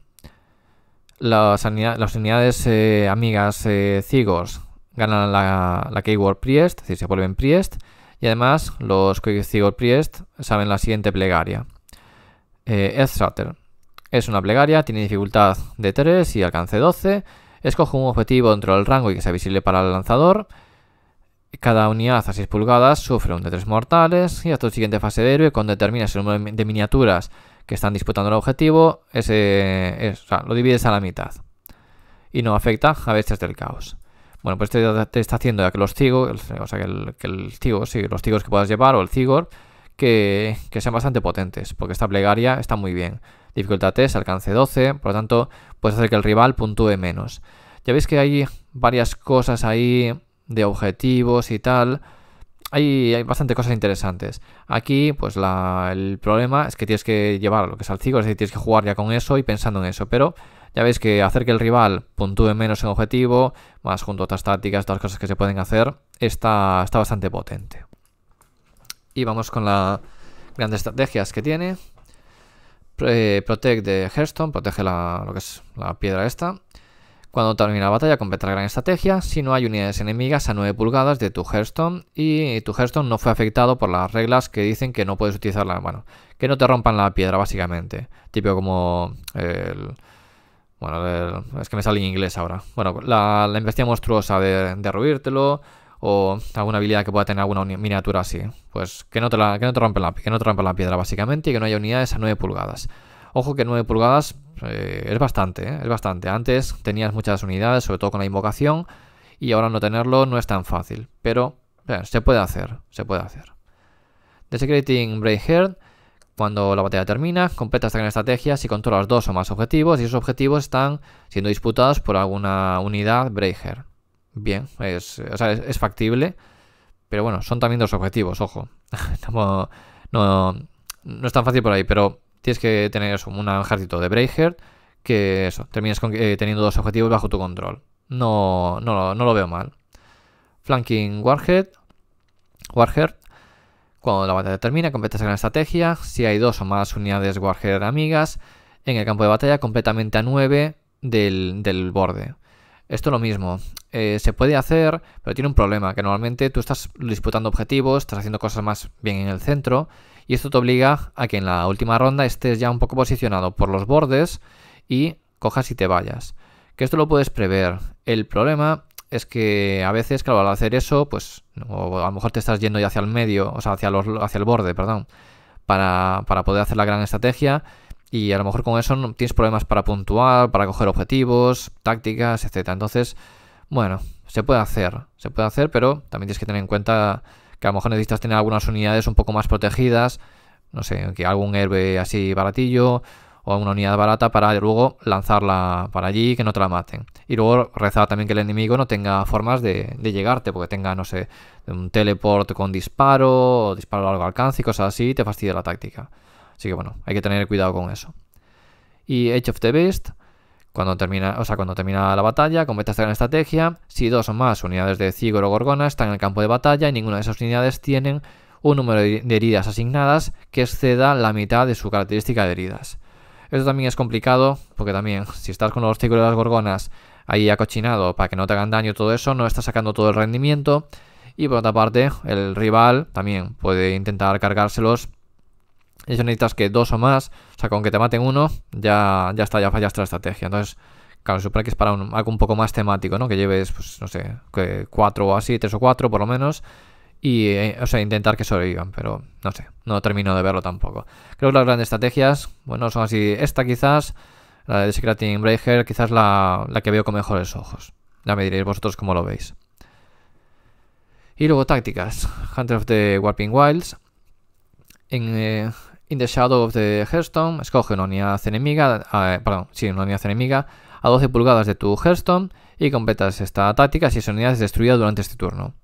Las, las unidades eh, amigas eh, Cigos ganan la, Keyword Priest, es decir, se vuelven Priest, y además los Cigos Priest saben la siguiente plegaria. Eh, es una plegaria, tiene dificultad de 3 y alcance 12. Escoge un objetivo dentro del rango y que sea visible para el lanzador. Cada unidad a 6 pulgadas sufre un de 3 mortales. Y hasta tu siguiente fase de héroe, cuando determinas el número de miniaturas que están disputando el objetivo, lo divides a la mitad. Y no afecta a veces del caos. Bueno, pues te, este te está haciendo ya que los cigos, que, el, que puedas llevar o el cigor, que sean bastante potentes, porque esta plegaria está muy bien dificultad alcance 12, por lo tanto puedes hacer que el rival puntúe menos. Ya veis que hay varias cosas ahí de objetivos y tal. Hay, hay bastante cosas interesantes. Aquí, pues el problema es que tienes que llevar lo que es al ciclo, es decir, tienes que jugar ya con eso y pensando en eso. Pero ya veis que hacer que el rival puntúe menos en objetivo, más junto a otras tácticas, otras cosas que se pueden hacer, está, bastante potente. Y vamos con las grandes estrategias que tiene. Protege de Hearthstone, protege la, lo que es la piedra esta. Cuando termina la batalla, completa la gran estrategia. Si no hay unidades enemigas a 9 pulgadas de tu Hearthstone y tu Hearthstone no fue afectado por las reglas que dicen que no puedes utilizarla, bueno, que no te rompan la piedra básicamente. tipo como el... Bueno, es que me sale en inglés ahora. Bueno, la, la monstruosa de derruírtelo, o alguna habilidad que pueda tener alguna miniatura así. Pues que no te, la, no la, que no la piedra, básicamente, y que no haya unidades a 9 pulgadas. Ojo que 9 pulgadas eh, es bastante, ¿eh? es bastante. Antes tenías muchas unidades, sobre todo con la invocación, y ahora no tenerlo no es tan fácil. Pero se puede hacer, se puede hacer. Desecrating Braveheart, cuando la batalla termina, completa esta gran estrategia si controlas dos o más objetivos y esos objetivos están siendo disputados por alguna unidad Braveheart bien, es, eh, o sea, es, factible, pero bueno, son también dos objetivos, ojo. (laughs) no, no, es tan fácil por ahí, pero tienes que tener eso, un ejército de Braveheart que eso, termines eh, teniendo dos objetivos bajo tu control. No, no, lo veo mal. Flanking Warhead, Warhead cuando la batalla termina, completas la estrategia. Si hay dos o más unidades Warhead amigas en el campo de batalla, completamente a nueve del, del borde. Esto es lo mismo. Eh, se puede hacer, pero tiene un problema, que normalmente tú estás disputando objetivos, estás haciendo cosas más bien en el centro, y esto te obliga a que en la última ronda estés ya un poco posicionado por los bordes y cojas y te vayas. Que esto lo puedes prever. El problema es que a veces, claro, al hacer eso, pues a lo mejor te estás yendo ya hacia el medio, o sea, hacia, los, hacia el borde, perdón, para, para poder hacer la gran estrategia y a lo mejor con eso tienes problemas para puntuar, para coger objetivos, tácticas, etc. Entonces, bueno, se puede hacer, se puede hacer, pero también tienes que tener en cuenta que a lo mejor necesitas tener algunas unidades un poco más protegidas, no sé, que algún héroe así baratillo o una unidad barata para luego lanzarla para allí que no te la maten. Y luego rezar también que el enemigo no tenga formas de, de llegarte, porque tenga, no sé, un teleport con disparo, o disparo a largo alcance y cosas así, y te fastidia la táctica. Así que bueno, hay que tener cuidado con eso. Y Edge of the Beast, cuando termina, o sea, cuando termina la batalla, comete esta gran estrategia. Si dos o más unidades de Cigor o Gorgona están en el campo de batalla y ninguna de esas unidades tienen un número de heridas asignadas que exceda la mitad de su característica de heridas. Esto también es complicado, porque también, si estás con los Cigor y las Gorgonas ahí acochinado para que no te hagan daño todo eso, no estás sacando todo el rendimiento. Y por otra parte, el rival también puede intentar cargárselos eso necesitas que dos o más, o sea, con que te maten uno, ya, ya está, ya fallaste la estrategia. Entonces, claro, supone que es para algo un poco más temático, ¿no? Que lleves, pues, no sé, cuatro o así, tres o cuatro por lo menos. Y, eh, o sea, intentar que sobrevivan, pero no sé, no termino de verlo tampoco. Creo que las grandes estrategias, bueno, son así. Esta quizás, la de Secreting Breaker, quizás la, la que veo con mejores ojos. Ya me diréis vosotros cómo lo veis. Y luego tácticas. Hunter of the Warping Wilds. En, eh, In the Shadow of the Hearthstone, escoge una unidad enemiga, perdón, sí, una unidad enemiga a 12 pulgadas de tu Hearthstone y completas esta táctica si esa unidad es destruida durante este turno.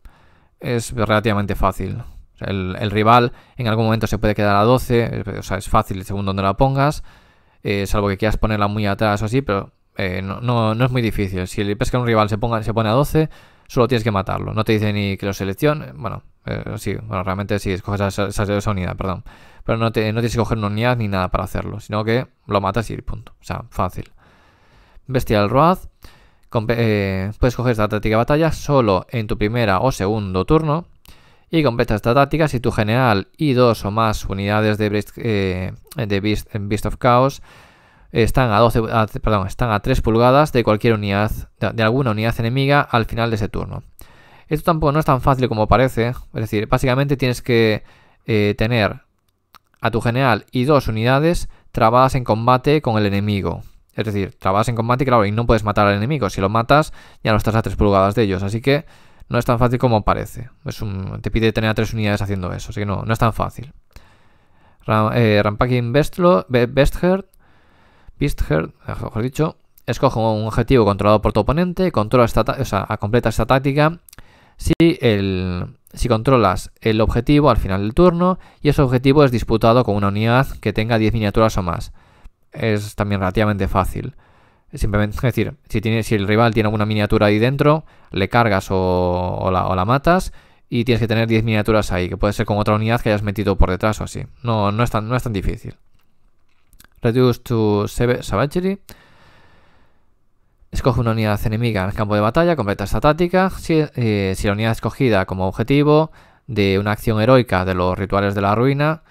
Es relativamente fácil. El, rival en algún momento se puede quedar a 12, eh, o sea, es fácil según donde la pongas, eh, salvo que quieras ponerla muy atrás o así, pero eh, no, es muy difícil. Si le pesca un rival se, ponga, se pone a 12, solo tienes que matarlo. No te dice ni que lo seleccione, bueno, sí, bueno, realmente sí, escoges esa unidad, perdón. Pero no, tienes que coger una unidad ni nada para hacerlo, sino que lo matas y punto. O sea, fácil. Bestial Road. Eh, puedes coger esta táctica de batalla solo en tu primera o segundo turno. Y completa esta táctica si tu general y dos o más unidades de, Beast, eh, of Chaos están a, 12, están a 3 pulgadas de cualquier unidad, de, alguna unidad enemiga al final de ese turno. Esto tampoco no es tan fácil como parece, es decir, básicamente tienes que eh, tener a tu general y dos unidades trabadas en combate con el enemigo. Es decir, trabadas en combate, claro, y no puedes matar al enemigo. Si lo matas, ya no estás a tres pulgadas de ellos. Así que no es tan fácil como parece. te pide tener a tres unidades haciendo eso. Así que no, es tan fácil. Ram, eh, Rampaking Bestherd, dicho, escoge un objetivo controlado por tu oponente, controla esta, o sea, completa esta táctica si, el, si controlas el objetivo al final del turno y ese objetivo es disputado con una unidad que tenga 10 miniaturas o más. Es también relativamente fácil. Simplemente, (laughs) es decir, si, si el rival tiene alguna miniatura ahí dentro, le cargas o, la, matas y tienes que tener 10 miniaturas ahí, que puede ser con otra unidad que hayas metido por detrás o así. No, no, es, tan, no es tan difícil. Reduce to Savagery. Escoge una unidad enemiga en el campo de batalla, completa esta táctica. Eh, si, la unidad escogida como objetivo de una acción heroica de los rituales de la ruina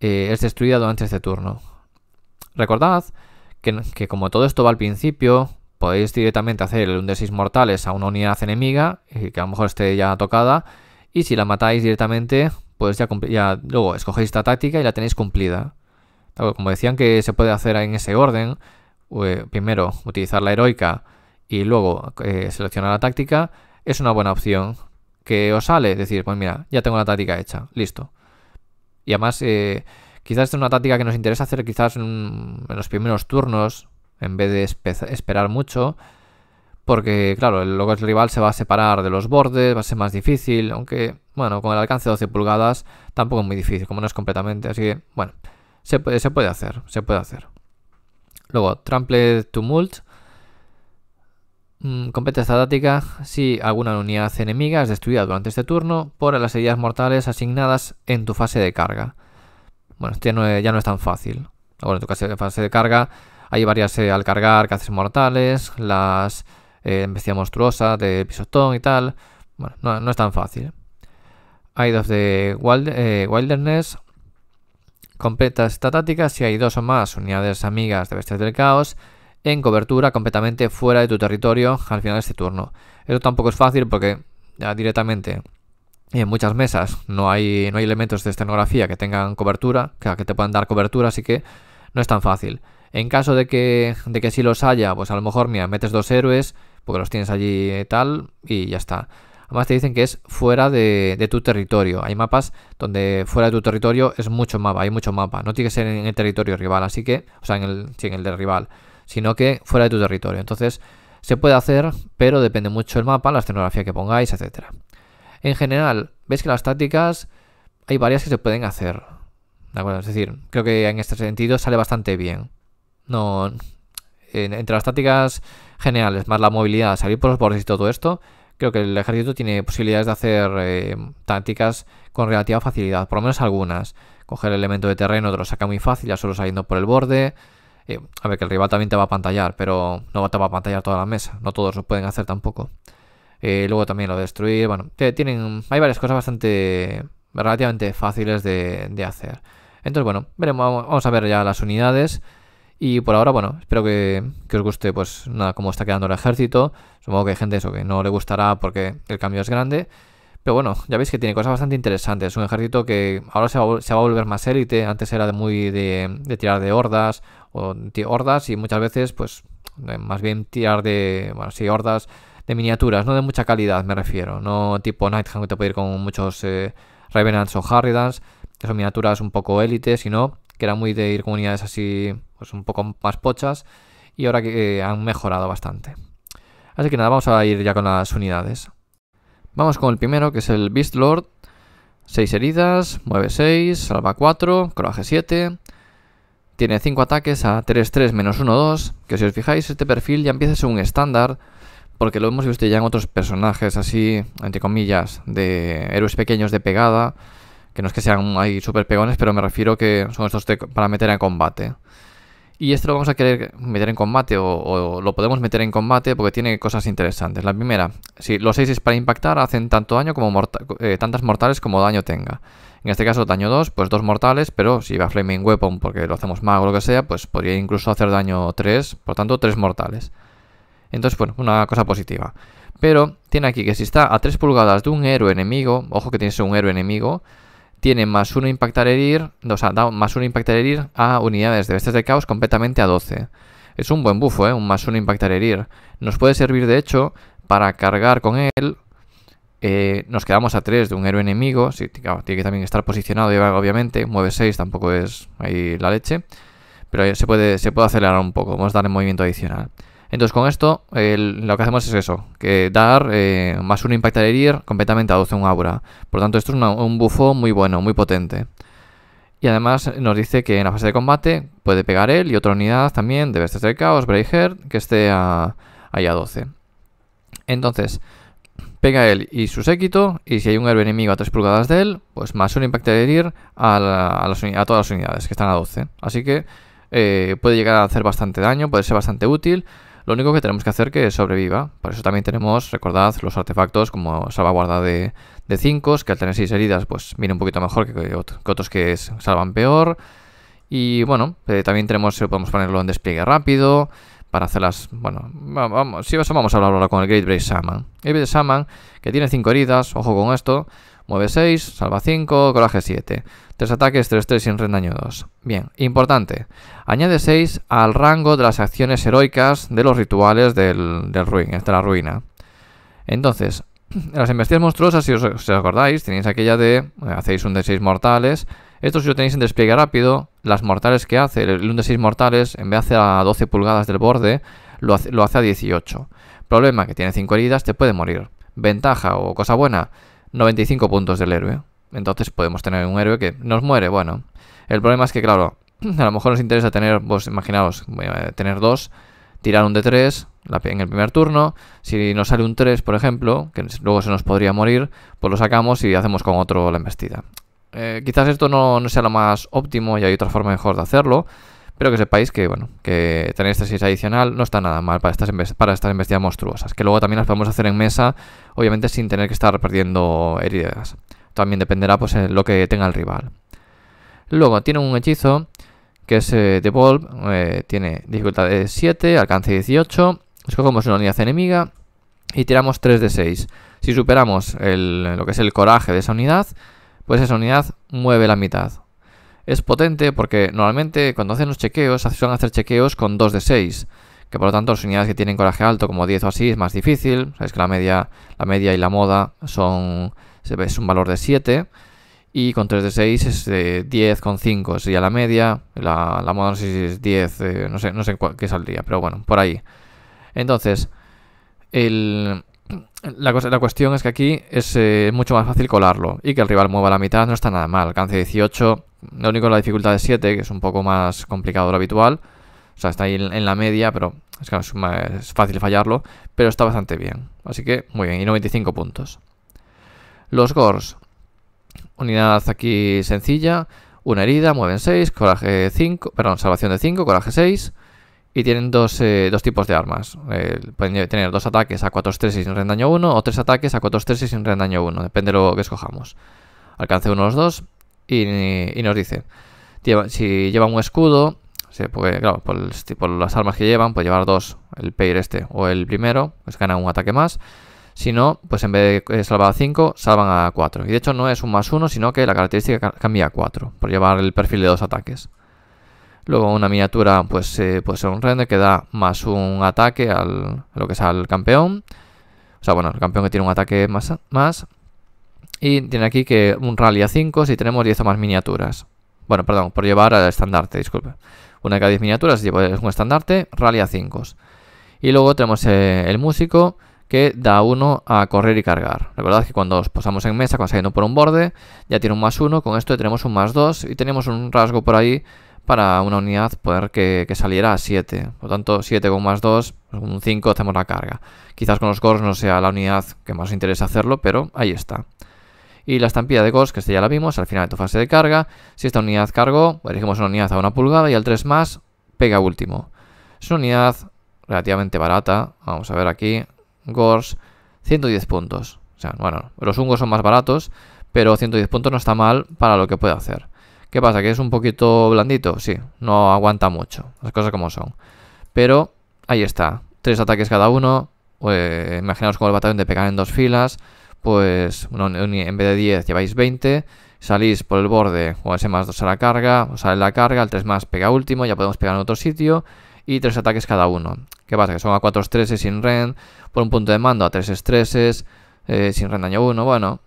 eh, es destruida durante este turno. Recordad que, como todo esto va al principio, podéis directamente hacer un de seis mortales a una unidad enemiga, eh, que a lo mejor esté ya tocada, y si la matáis directamente, pues ya luego escogéis esta táctica y la tenéis cumplida. Como decían que se puede hacer en ese orden, eh, primero utilizar la heroica y luego eh, seleccionar la táctica, es una buena opción que os sale. decir, pues mira, ya tengo la táctica hecha, listo. Y además, eh, quizás es una táctica que nos interesa hacer quizás en, los primeros turnos, en vez de esperar mucho. Porque, claro, luego el rival se va a separar de los bordes, va a ser más difícil, aunque, bueno, con el alcance de 12 pulgadas tampoco es muy difícil, como no es completamente, así que, bueno, se puede hacer, se puede hacer. Luego, Trample Tumult. compete mm, competencia táctica Si alguna unidad enemiga es destruida durante este turno por las heridas mortales asignadas en tu fase de carga. Bueno, este ya no, es tan fácil. Bueno, en tu fase, de carga hay varias eh, al cargar, caces mortales, las eh, bestias bestia monstruosa de pisotón y tal. Bueno, no, es tan fácil. Hay of the eh, Wilderness, Completa esta táctica si hay dos o más unidades amigas de bestias del caos en cobertura completamente fuera de tu territorio al final de este turno. Eso tampoco es fácil porque ya directamente en muchas mesas no hay, no hay elementos de escenografía que tengan cobertura, que, te puedan dar cobertura, así que no es tan fácil. En caso de que, de que sí los haya, pues a lo mejor, mira, metes dos héroes, porque los tienes allí eh, tal, y ya está. Además te dicen que es fuera de, tu territorio. Hay mapas donde fuera de tu territorio es mucho mapa, hay mucho mapa. No tiene que ser en el territorio rival, así que, o sea, en el, sí, el del rival, sino que fuera de tu territorio. Entonces se puede hacer, pero depende mucho el mapa, la escenografía que pongáis, etc. En general, veis que las tácticas hay varias que se pueden hacer. Es decir, creo que en este sentido sale bastante bien. No, entre las tácticas generales, más la movilidad, salir por los bordes y todo esto, creo que el ejército tiene posibilidades de hacer eh, tácticas con relativa facilidad, por lo menos algunas. Coger el elemento de terreno te lo saca muy fácil, ya solo saliendo por el borde. Eh, a ver, que el rival también te va a pantallar, pero no te va a pantallar toda la mesa. No todos lo pueden hacer tampoco. Eh, luego también lo destruir. Bueno, tienen, hay varias cosas bastante relativamente fáciles de, de hacer. Entonces, bueno, veremos, vamos a ver ya las unidades. Y por ahora, bueno, espero que, os guste, pues nada, cómo está quedando el ejército. Supongo que hay gente eso que no le gustará porque el cambio es grande. Pero bueno, ya veis que tiene cosas bastante interesantes. Es un ejército que ahora se va, a volver más élite. Antes era de muy de, tirar de hordas o hordas y muchas veces, pues, más bien tirar de, bueno, sí, hordas de miniaturas, no de mucha calidad, me refiero. No tipo Nighthawk que te puede ir con muchos Ravenants eh, Revenants o Harridans, que son miniaturas un poco élite, sino que era muy de ir con unidades así, pues un poco más pochas, y ahora que eh, han mejorado bastante. Así que nada, vamos a ir ya con las unidades. Vamos con el primero, que es el Beast Lord. 6 heridas, mueve 6, salva 4, coraje 7. Tiene 5 ataques a 3-3 menos 1-2. Que si os fijáis, este perfil ya empieza a ser un estándar. Porque lo hemos visto ya en otros personajes así, entre comillas, de héroes pequeños de pegada. Que no es que sean ahí super pegones, pero me refiero que son estos para meter en combate. Y esto lo vamos a querer meter en combate o, lo podemos meter en combate porque tiene cosas interesantes. La primera, si los 6 es para impactar, hacen tanto daño como eh, tantas mortales como daño tenga. En este caso, daño 2, pues 2 mortales, pero si va Flaming Weapon porque lo hacemos mago o lo que sea, pues podría incluso hacer daño 3, por tanto tres mortales. Entonces, bueno, una cosa positiva. Pero tiene aquí que si está a 3 pulgadas de un héroe enemigo, ojo que tiene un héroe enemigo, tiene más uno impactar herir, o sea, da más uno impactar herir a unidades de bestias de caos completamente a 12. Es un buen bufo, ¿eh? un más uno impactar herir. Nos puede servir, de hecho, para cargar con él. Eh, nos quedamos a 3 de un héroe enemigo. tiene que también estar posicionado, obviamente. Mueve 6, tampoco es ahí la leche. Pero eh, se puede, se puede acelerar un poco. Vamos a darle movimiento adicional. Entonces con esto lo que hacemos es eso, que dar eh, más un impact al herir completamente a 12 un aura. Por lo tanto esto es un bufo muy bueno, muy potente. Y además eh, nos dice que en la fase de combate puede pegar él y otra unidad también de Bestias del Caos, Braveheart, que esté a, ahí a 12. Entonces, pega él y su séquito, y si hay un héroe enemigo a 3 pulgadas de él, pues más un impacto de herir a, todas las unidades que están a 12. Así que eh, puede llegar a hacer bastante daño, puede ser bastante útil. Lo único que tenemos que hacer que sobreviva. Por eso también tenemos, recordad, los artefactos como salvaguarda de 5, que al tener 6 heridas, pues viene un poquito mejor que, otros que salvan peor. Y bueno, eh, también tenemos, eh, podemos ponerlo en despliegue rápido para hacerlas, bueno, vamos, si eso vamos a hablar ahora con el Great Brave Shaman. El Great Shaman, que tiene 5 heridas, ojo con esto, Mueve 6, salva 5, coraje 7. 3 ataques, 3-3 sin rendaño 2. Bien, importante. Añade 6 al rango de las acciones heroicas de los rituales del, ruin, de la ruina. Entonces, (clears throat) las embestidas monstruosas, si os, acordáis, tenéis aquella de eh, hacéis un de 6 mortales. Esto si lo tenéis en despliegue rápido, las mortales que hace, el 1 de 6 mortales, en vez de hacer a 12 pulgadas del borde, lo hace, lo hace a 18. Problema, que tiene 5 heridas, te puede morir. Ventaja o cosa buena, 95 puntos del héroe. Entonces podemos tener un héroe que nos muere, bueno. El problema es que, claro, (clears throat) a lo mejor nos interesa tener, vos pues, imaginaos, tener dos, tirar un de tres en el primer turno. Si nos sale un 3, por ejemplo, que luego se nos podría morir, pues lo sacamos y hacemos con otro la embestida. Eh, quizás esto no, no sea lo más óptimo y hay otra forma mejor de hacerlo, pero que sepáis que, bueno, que tener este 6 adicional no está nada mal para estas, para estas embestidas monstruosas, que luego también las podemos hacer en mesa, obviamente sin tener que estar perdiendo heridas. También dependerá pues en eh, lo que tenga el rival. Luego tiene un hechizo que es eh, Devolve, eh, tiene dificultad de 7, alcance 18, escogemos una unidad enemiga y tiramos 3 de 6. Si superamos lo que es el coraje de esa unidad, pues esa unidad mueve la mitad es potente porque normalmente cuando hacen los chequeos suelen hacer chequeos con 2 de 6, que por lo tanto las unidades que tienen coraje alto como 10 o así es más difícil, Sabéis que la media, la media y la moda son es un valor de 7 y con 3 de 6 es de 10,5 sería la media, la, moda no sé si es 10, eh, no sé, no sé cuál, qué saldría, pero bueno, por ahí. Entonces, la, cosa, la, cuestión es que aquí es eh, mucho más fácil colarlo y que el rival mueva la mitad no está nada mal. Alcance 18 lo único la dificultad de 7, que es un poco más complicado de lo habitual. O sea, está ahí en, la media, pero es, es fácil fallarlo. Pero está bastante bien. Así que muy bien, y 95 puntos. Los Gors. Unidad aquí sencilla. Una herida, mueven 6, coraje 5, perdón, salvación de 5, coraje 6. Y tienen eh, dos, tipos de armas. Eh, pueden tener dos ataques a 4 3 y sin rendaño 1 o tres ataques a 4 3 y sin rendaño 1, depende de lo que escojamos. Alcance uno los dos y, nos dice, si lleva un escudo, claro, por, las armas que llevan, pues llevar dos, el pair este o el primero, pues gana un ataque más. Si no, pues en vez de salvar a 5, salvan a 4. Y de hecho no es un más uno, sino que la característica cambia a 4, por llevar el perfil de dos ataques. Luego una miniatura, pues eh, puede ser un render que da más un ataque al, lo que es al campeón. O sea, bueno, el campeón que tiene un ataque más, más y tiene aquí que un rally a 5 si tenemos 10 o más miniaturas. Bueno, perdón, por llevar al estandarte, disculpe. Una de cada 10 miniaturas es un estandarte, rally a 5. Y luego tenemos eh, el músico que da uno a correr y cargar. Recordad que cuando os posamos en mesa, cuando saliendo por un borde, ya tiene un más 1, con esto tenemos un más 2 y tenemos un rasgo por ahí para una unidad poder que, saliera a 7. Por lo tanto, 7 con más 2, un 5 hacemos la carga. Quizás con los gores no sea la unidad que más os interesa hacerlo, pero ahí está. Y la estampilla de Ghost, que esta ya la vimos, al final de tu fase de carga. Si esta unidad cargó, elegimos una unidad a una pulgada y al 3 más, pega último. Es una unidad relativamente barata. Vamos a ver aquí. Gors, 110 puntos. O sea, bueno, los hungos son más baratos, pero 110 puntos no está mal para lo que puede hacer. ¿Qué pasa? ¿Que es un poquito blandito? Sí, no aguanta mucho. Las cosas como son. Pero ahí está. Tres ataques cada uno. Eh, imaginaos como el batallón de pegar en dos filas pues en vez de 10 lleváis 20, salís por el borde o ese más 2 a la carga, os sale la carga, el 3 más pega último, ya podemos pegar en otro sitio y 3 ataques cada uno. ¿Qué pasa? Que son a 4 estreses sin rend, por un punto de mando a 3 estreses, eh, sin rend daño 1, bueno.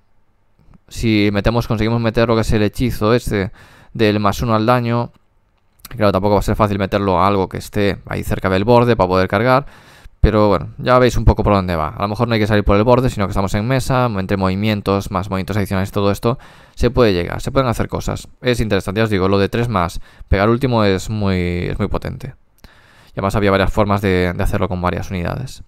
Si metemos, conseguimos meter lo que es el hechizo este del más 1 al daño, claro, tampoco va a ser fácil meterlo a algo que esté ahí cerca del borde para poder cargar. Pero bueno, ya veis un poco por dónde va. A lo mejor no hay que salir por el borde, sino que estamos en mesa, entre movimientos, más movimientos adicionales, todo esto, se puede llegar, se pueden hacer cosas. Es interesante, ya os digo, lo de 3 más, pegar último es muy, es muy potente. Y además había varias formas de, hacerlo con varias unidades.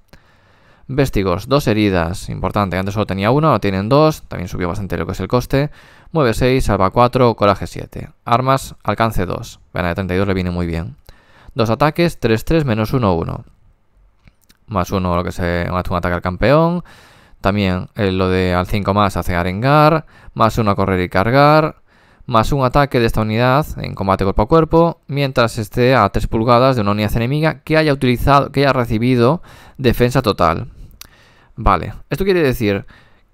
Vestigos, dos heridas, importante, antes solo tenía uno, ahora tienen dos, también subió bastante lo que es el coste. Mueve 6, salva 4, coraje 7. Armas, alcance 2. Bueno, de 32 le viene muy bien. Dos ataques, 3-3 menos 1-1 más uno lo que se hace un ataque al campeón. También eh, lo de al 5 más hace arengar, más uno a correr y cargar, más un ataque de esta unidad en combate cuerpo a cuerpo, mientras esté a 3 pulgadas de una unidad enemiga que haya utilizado, que haya recibido defensa total. Vale, esto quiere decir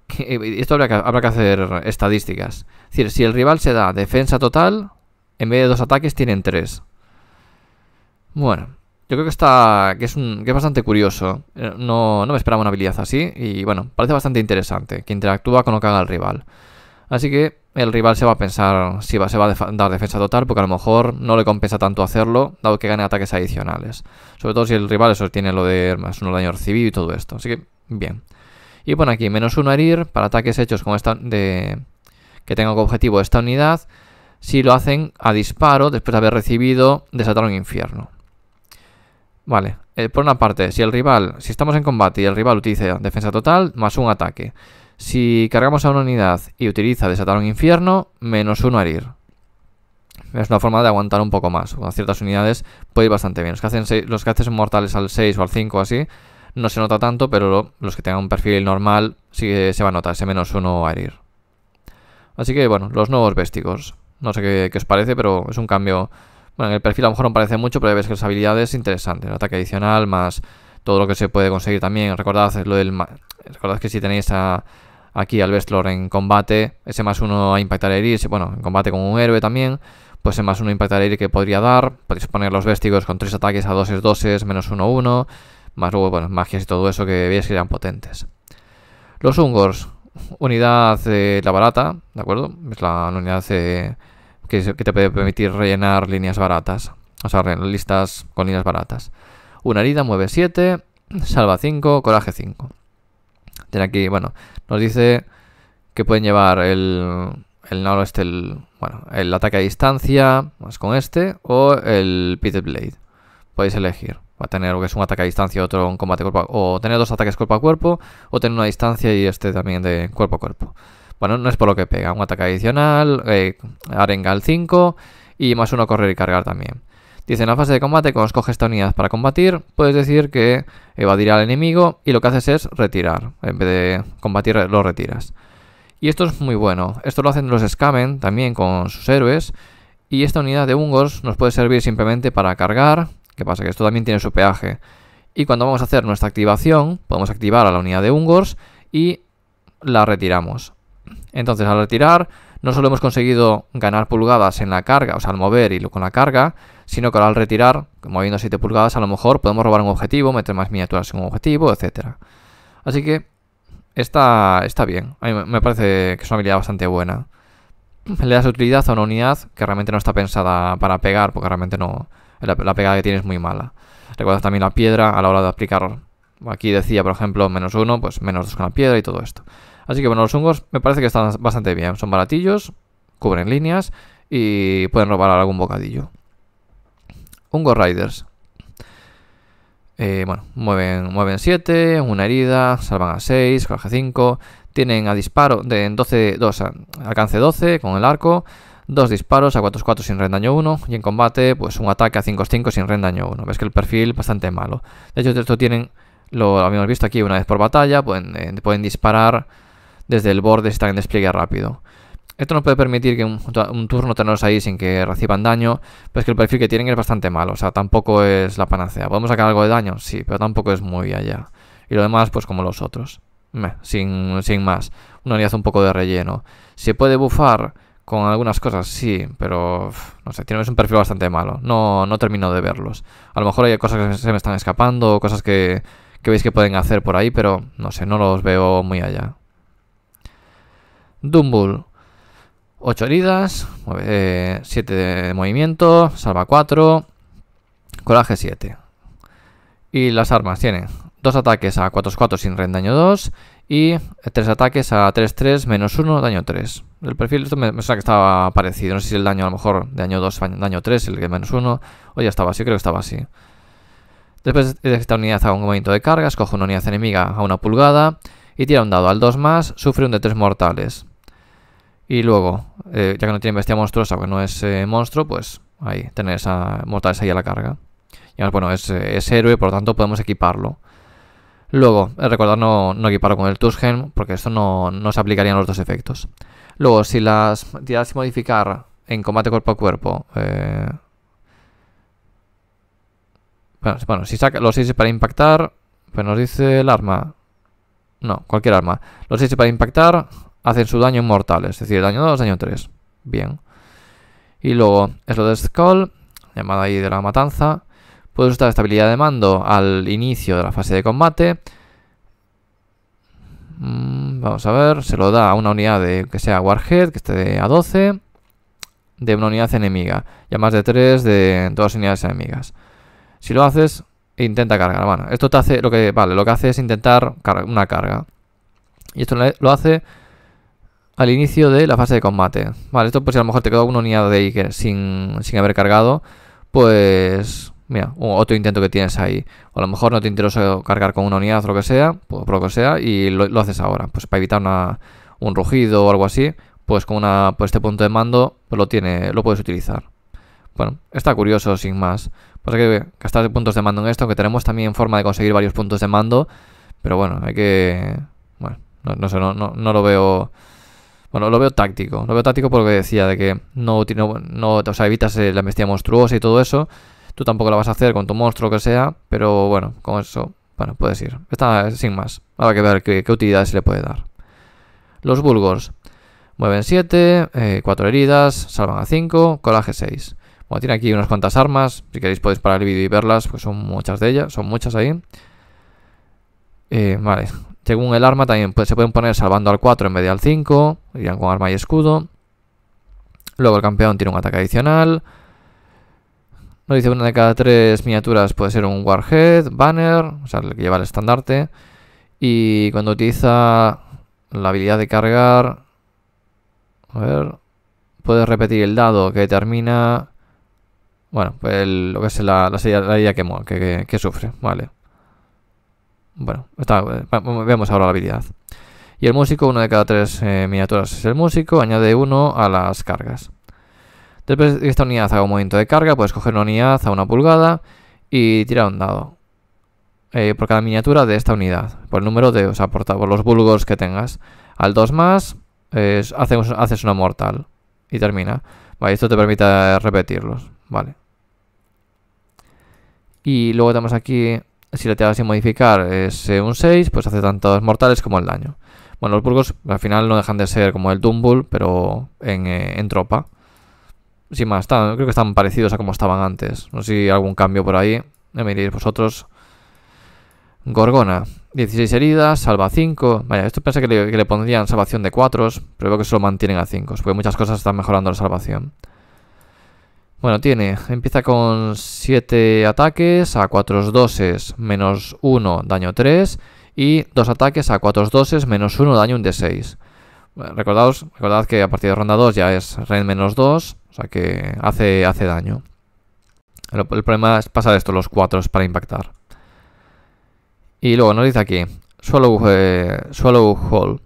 que eh, esto habrá que, que hacer estadísticas. Es decir, si el rival se da defensa total, en vez de dos ataques tienen tres. Bueno, yo creo que está. que es, bastante curioso. Eh, no, no, me esperaba una habilidad así. Y bueno, parece bastante interesante. Que interactúa con lo que haga el rival. Así que el rival se va a pensar si va, se va a dar defensa total, porque a lo mejor no le compensa tanto hacerlo, dado que gane ataques adicionales. Sobre todo si el rival eso tiene lo de más uno daño recibido y todo esto. Así que, bien. Y bueno, aquí, menos uno herir para ataques hechos con esta de, que tenga como objetivo esta unidad, si lo hacen a disparo después de haber recibido desatar un infierno. Vale, eh, por una parte, si el rival, si estamos en combate y el rival utiliza defensa total, más un ataque. Si cargamos a una unidad y utiliza desatar un infierno, menos uno a herir. Es una forma de aguantar un poco más. Con ciertas unidades puede ir bastante bien. Los que, hacen los que hacen mortales al 6 o al 5 así, no se nota tanto, pero los que tengan un perfil normal sí se va a notar ese menos uno a herir. Así que bueno, los nuevos vésticos. No sé qué os parece, pero es un cambio bueno, en el perfil a lo mejor no parece mucho, pero ves que las habilidades es interesante. El ataque adicional más todo lo que se puede conseguir también. Recordad, lo del que si tenéis aquí al Vestlor en combate, ese más uno a impactar a herir, bueno, en combate con un héroe también, pues ese más uno a impactar a herir que podría dar. Podéis poner los Vestigos con tres ataques a doses, doses, menos uno, uno. Más luego, bueno, magias y todo eso que veis que eran potentes. Los Ungors, unidad de eh, la barata, ¿de acuerdo? Es la, unidad... de eh, que, te puede permitir rellenar líneas baratas, o sea, listas con líneas baratas. Una herida mueve 7, salva 5, coraje 5. Tiene aquí, bueno, nos dice que pueden llevar el, el este, el, bueno, el ataque a distancia, más con este, o el Pitted Blade. Podéis elegir. Va a tener que es un ataque a distancia, otro un combate cuerpo o tener dos ataques cuerpo a cuerpo, o tener una distancia y este también de cuerpo a cuerpo. Bueno, no es por lo que pega. Un ataque adicional, eh, arenga al 5 y más uno correr y cargar también. Dice, en la fase de combate, cuando escoges esta unidad para combatir, puedes decir que evadirá al enemigo y lo que haces es retirar. En vez de combatir, lo retiras. Y esto es muy bueno. Esto lo hacen los Skamen también con sus héroes. Y esta unidad de Ungors nos puede servir simplemente para cargar. ¿Qué pasa? Que esto también tiene su peaje. Y cuando vamos a hacer nuestra activación, podemos activar a la unidad de Ungors y la retiramos. Entonces al retirar no solo hemos conseguido ganar pulgadas en la carga, o sea, al mover y con la carga, sino que ahora al retirar, moviendo 7 pulgadas, a lo mejor podemos robar un objetivo, meter más miniaturas en un objetivo, etc. Así que está, está bien. A mí me parece que es una habilidad bastante buena. Le das utilidad a una unidad que realmente no está pensada para pegar, porque realmente no la, pegada que tiene es muy mala. Recuerda también la piedra a la hora de aplicar. Aquí decía, por ejemplo, menos uno, pues menos dos con la piedra y todo esto. Así que bueno, los hongos me parece que están bastante bien. Son baratillos, cubren líneas y pueden robar algún bocadillo. Hongos Riders. Eh, bueno, mueven 7, una herida, salvan a 6, coraje 5. Tienen a disparo de 12, 2, alcance 12 con el arco. Dos disparos a 4-4 sin rendaño 1 y en combate pues un ataque a 5-5 sin rendaño 1. Ves que el perfil bastante malo. De hecho, esto tienen, lo habíamos visto aquí una vez por batalla, pueden eh, disparar desde el borde está en despliegue rápido. Esto nos puede permitir que un, turno tenerlos ahí sin que reciban daño, Pero es que el perfil que tienen es bastante malo, o sea, tampoco es la panacea. ¿Podemos sacar algo de daño? Sí, pero tampoco es muy allá. Y lo demás, pues como los otros. sin, más. Una unidad un poco de relleno. ¿Se puede bufar? con algunas cosas, sí, pero no sé, tienen un perfil bastante malo. No, no termino de verlos. A lo mejor hay cosas que se me están escapando, cosas que, que veis que pueden hacer por ahí, pero no sé, no los veo muy allá. Dumbull. 8 heridas, 7 eh, de movimiento, salva 4, coraje 7. Y las armas tienen 2 ataques a 4-4 sin red daño 2 y 3 eh, ataques a 3-3 menos 1 daño 3. El perfil esto me, me, que estaba parecido, no sé si el daño a lo mejor de daño 2, daño 3, el de menos 1, o ya estaba así, creo que estaba así. Después de esta unidad a un movimiento de carga, escoge una unidad enemiga a una pulgada y tira un dado al 2 más, sufre un de 3 mortales. Y luego, eh, ya que no tiene bestia monstruosa, que no es eh, monstruo, pues ahí, tener esa mortales ahí a la carga. Y además, bueno, es, eh, héroe, por lo tanto podemos equiparlo. Luego, recordar no, no equiparlo con el Tusgen, porque esto no, no se aplicarían los dos efectos. Luego, si las tiradas y modificar en combate cuerpo a cuerpo. Bueno, bueno, si saca los 6 para impactar, pues nos dice el arma. No, cualquier arma. Los 6 para impactar hacen su daño inmortal, es decir, daño 2, daño 3. Bien. Y luego es lo de Skull, llamada ahí de la matanza. Puedes usar estabilidad de mando al inicio de la fase de combate. Mm, vamos a ver, se lo da a una unidad de, que sea Warhead, que esté a 12, de una unidad enemiga, y más de 3 de las unidades enemigas. Si lo haces, intenta cargar. Bueno, esto te hace lo que vale, lo que hace es intentar una carga. Y esto lo hace al inicio de la fase de combate. Vale, esto pues a lo mejor te queda una unidad de ahí sin, sin haber cargado, pues mira, otro intento que tienes ahí. O a lo mejor no te interesa cargar con una unidad o lo que sea, pues, por lo que sea, y lo, haces ahora. Pues para evitar una, un rugido o algo así, pues con una, pues, este punto de mando pues, lo, tiene, lo puedes utilizar. Bueno, está curioso sin más. Pues hay que gastar puntos de mando en esto, que tenemos también forma de conseguir varios puntos de mando. Pero bueno, hay que... Bueno, no, sé, no lo veo... Bueno, lo veo táctico. Lo veo táctico porque decía, de que no, evitas eh, la bestia monstruosa y todo eso. Tú tampoco la vas a hacer con tu monstruo, que sea. Pero bueno, con eso, bueno, puedes ir. Está eh, sin más. Habrá que ver qué, utilidades se le puede dar. Los Bulgors. Mueven 7, 4 eh, heridas, salvan a 5, colaje 6. Bueno, tiene aquí unas cuantas armas. Si queréis podéis parar el vídeo y verlas, pues son muchas de ellas, son muchas ahí. vale, según el arma también se pueden poner salvando al 4 en vez de al 5, irían con arma y escudo. Luego el campeón tiene un ataque adicional. no dice una de cada tres miniaturas puede ser un Warhead, Banner, o sea, el que lleva el estandarte. Y cuando utiliza la habilidad de cargar, a ver, puedes repetir el dado que determina, bueno, pues lo que es la, la, que, que sufre, vale. Bueno, eh, vemos ahora la habilidad. Y el músico, uno de cada tres eh, miniaturas es el músico, añade uno a las cargas. Después de que esta unidad haga un movimiento de carga, puedes coger una unidad a una pulgada y tirar un dado. Eh, por cada miniatura de esta unidad, por el número de, o sea, por, los bulgos que tengas. Al 2 más, haces una mortal y termina. Vale, esto te permite repetirlos, vale. Y luego tenemos aquí si la tiras sin modificar es eh, un 6, pues hace tantos mortales como el daño. Bueno, los burgos al final no dejan de ser como el Dumbull, pero eh, en, tropa. Sin más, creo que están parecidos a como estaban antes. No sé si hay algún cambio por ahí. A me vosotros. Gorgona, 16 heridas, salva 5. Vaya, esto pensé que le, que le pondrían salvación de 4, pero veo que solo mantienen a 5, porque muchas cosas están mejorando la salvación. Bueno, tiene, empieza con 7 ataques a 4 doses menos 1 daño 3 y 2 ataques a 4 doses menos 1 daño 1 de 6. recordad que a partir de ronda 2 ya es red menos 2, o sea que hace, hace daño. El, problema es pasar esto, los 4 para impactar. Y luego nos dice aquí, solo eh, Hall.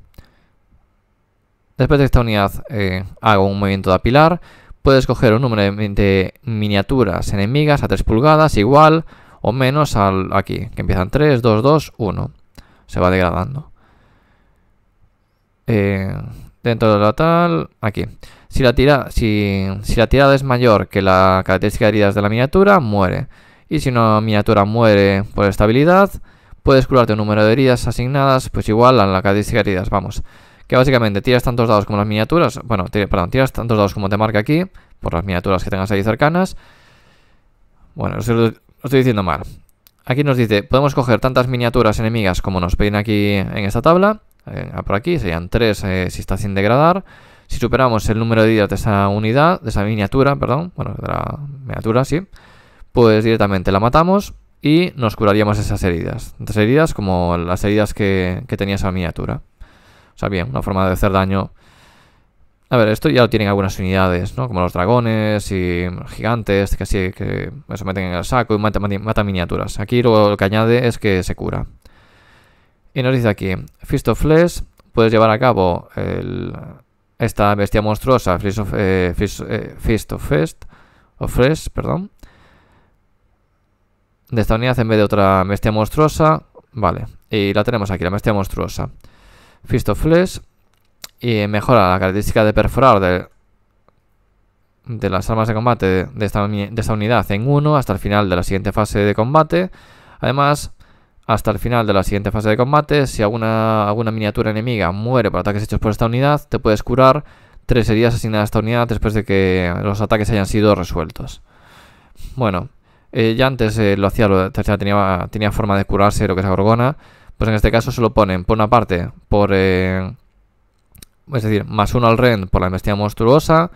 Después de esta unidad eh, hago un movimiento de apilar Puedes coger un número de miniaturas enemigas a 3 pulgadas igual o menos al aquí, que empiezan 3, 2, 2, 1. Se va degradando. Eh, dentro de la tal, aquí. Si la, tira, si, si la tirada es mayor que la característica de heridas de la miniatura, muere. Y si una miniatura muere por estabilidad, puedes curarte un número de heridas asignadas, pues igual a la característica de heridas, vamos que básicamente tiras tantos dados como las miniaturas, bueno, perdón, tiras tantos dados como te marca aquí, por las miniaturas que tengas ahí cercanas. Bueno, lo estoy, diciendo mal. Aquí nos dice, podemos coger tantas miniaturas enemigas como nos piden aquí en esta tabla, eh, ah, por aquí, serían tres eh, si está sin degradar. Si superamos el número de días de esa unidad, de esa miniatura, perdón, bueno, de la miniatura, sí, pues directamente la matamos y nos curaríamos esas heridas. esas heridas como las heridas que tenía esa miniatura. O sea, bien, una forma de hacer daño. A ver, esto ya lo tienen algunas unidades, ¿no? Como los dragones y gigantes, que así que se meten en el saco y matan miniaturas. Aquí lo, lo que añade es que se cura. Y nos dice aquí, Fist of Flesh, puedes llevar a cabo esta bestia monstruosa, Fist eh, Fist, eh, of Flesh, perdón. De esta unidad en vez de otra bestia monstruosa, vale. Y la tenemos aquí, la bestia monstruosa. Fist of Flesh y mejora la característica de perforar de, de las armas de combate de esta, unidad en 1 hasta el final de la siguiente fase de combate. Además, hasta el final de la siguiente fase de combate, si alguna, alguna miniatura enemiga muere por ataques hechos por esta unidad, te puedes curar tres heridas asignadas a esta unidad después de que los ataques hayan sido resueltos. Bueno, eh, ya antes eh, lo hacía, lo, tenía, tenía forma de curarse lo que es Gorgona, pues en este caso se lo ponen por una parte por... Eh, es decir, más uno al rend por la embestida monstruosa.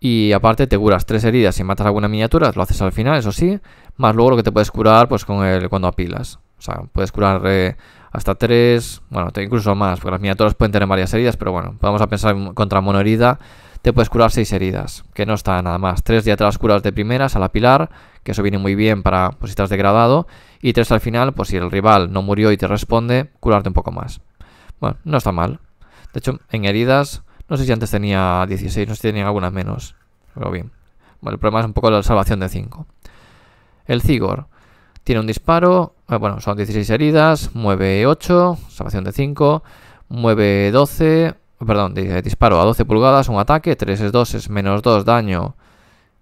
Y aparte te curas tres heridas si matas alguna miniatura, lo haces al final, eso sí. Más luego lo que te puedes curar pues con el cuando apilas. O sea, puedes curar eh, hasta tres, bueno, incluso más, porque las miniaturas pueden tener varias heridas, pero bueno, vamos a pensar contra monoherida. herida te puedes curar 6 heridas, que no está nada más. 3 de atrás curas de primeras a la pilar, que eso viene muy bien para pues, si estás degradado. Y 3 al final, pues si el rival no murió y te responde, curarte un poco más. Bueno, no está mal. De hecho, en heridas, no sé si antes tenía 16, no sé si tenía algunas menos. Pero bien. Bueno, el problema es un poco la salvación de 5. El Cigor tiene un disparo, eh, bueno, son 16 heridas, mueve 8, salvación de 5, mueve 12, Perdón, dice eh, disparo a 12 pulgadas, un ataque, 3 es 2 es menos 2 daño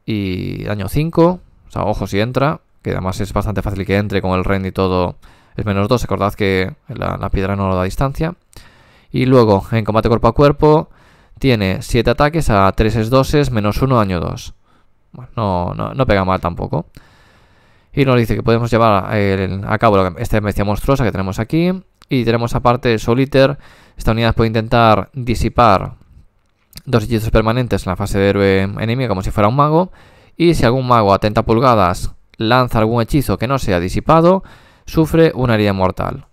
y daño 5. O sea, ojo si entra, que además es bastante fácil que entre con el rend y todo. Es menos 2, acordad que la, piedra no lo da distancia. Y luego, en combate cuerpo a cuerpo, tiene 7 ataques a 3 es 2 es menos 1 daño 2. Bueno, no, no, pega mal tampoco. Y nos dice que podemos llevar eh, a cabo esta bestia monstruosa que tenemos aquí. Y tenemos aparte Soliter, esta unidad puede intentar disipar dos hechizos permanentes en la fase de héroe enemigo, como si fuera un mago. Y si algún mago a 30 pulgadas lanza algún hechizo que no sea disipado, sufre una herida mortal.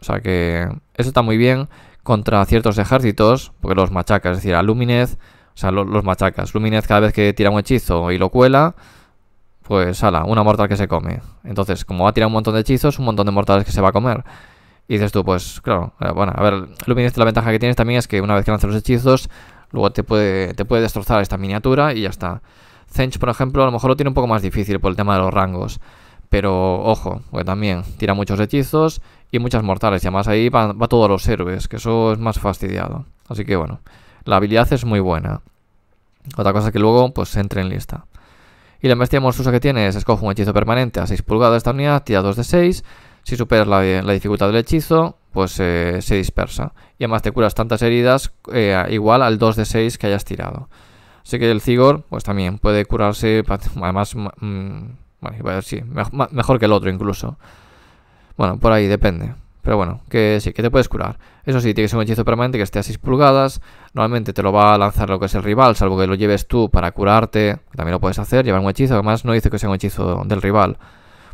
O sea que eso está muy bien contra ciertos ejércitos, porque los machacas, es decir, a o sea, los machacas. Luminez cada vez que tira un hechizo y lo cuela, pues ala, una mortal que se come. Entonces, como va a tirar un montón de hechizos, un montón de mortales que se va a comer. Y dices tú, pues claro, eh, bueno, a ver, Luminist la ventaja que tienes también es que una vez que lanzas los hechizos, luego te puede, te puede destrozar esta miniatura y ya está. Zench, por ejemplo, a lo mejor lo tiene un poco más difícil por el tema de los rangos. Pero ojo, porque también tira muchos hechizos y muchas mortales. Y además ahí va, todos los héroes, que eso es más fastidiado. Así que bueno, la habilidad es muy buena. Otra cosa es que luego pues entre en lista. Y la bestia monstruosa que tienes es escoge un hechizo permanente a 6 pulgadas de esta unidad, tira 2 de 6 si superas la, dificultad del hechizo, pues eh, se dispersa. Y además te curas tantas heridas eh, igual al 2 de 6 que hayas tirado. Así que el Cigor, pues también puede curarse, además, mm, bueno, mejor que el otro incluso. Bueno, por ahí depende. Pero bueno, que sí, que te puedes curar. Eso sí, tiene que ser un hechizo permanente que esté a 6 pulgadas. Normalmente te lo va a lanzar lo que es el rival, salvo que lo lleves tú para curarte. También lo puedes hacer, llevar un hechizo. Además, no dice que sea un hechizo del rival.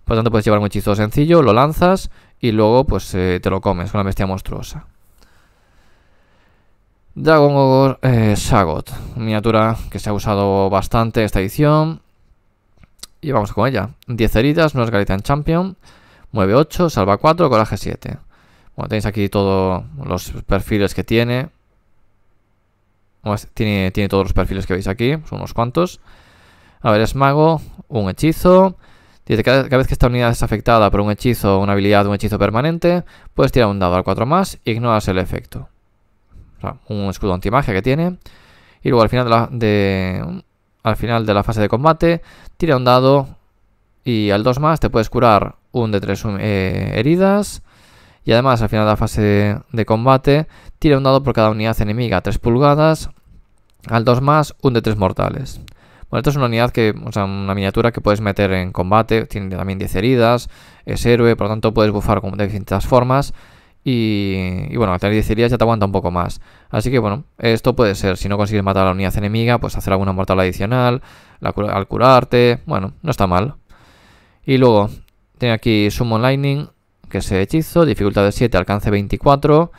Por lo tanto, puedes llevar un hechizo sencillo, lo lanzas y luego pues eh, te lo comes con bestia monstruosa. Dragon Ogre eh, Sagot, miniatura que se ha usado bastante esta edición. Y vamos con ella. 10 heridas, no es Galitan Champion. Mueve 8, salva 4, coraje 7. Bueno, tenéis aquí todos los perfiles que tiene. Tiene, tiene todos los perfiles que veis aquí, son unos cuantos. A ver, es mago, un hechizo, Dice, cada, cada vez que esta unidad es afectada por un hechizo, una habilidad un hechizo permanente, puedes tirar un dado al 4 más y ignoras el efecto. un escudo antimagia que tiene. Y luego al final de, la, al final de la fase de combate, tira un dado y al 2 más te puedes curar un de 3 eh, heridas. Y además al final de la fase de combate, tira un dado por cada unidad enemiga 3 pulgadas. Al 2 más, un de 3 mortales. Esto es una unidad que, o sea, una miniatura que puedes meter en combate, tiene también 10 heridas, es héroe, por lo tanto puedes bufar de distintas formas. Y, bueno, al tener 10 heridas ya te aguanta un poco más. Así que bueno, esto puede ser, si no consigues matar a la unidad enemiga, pues hacer alguna mortal adicional, al curarte, bueno, no está mal. Y luego, tiene aquí Summon Lightning, que es hechizo, dificultad de 7, alcance 24.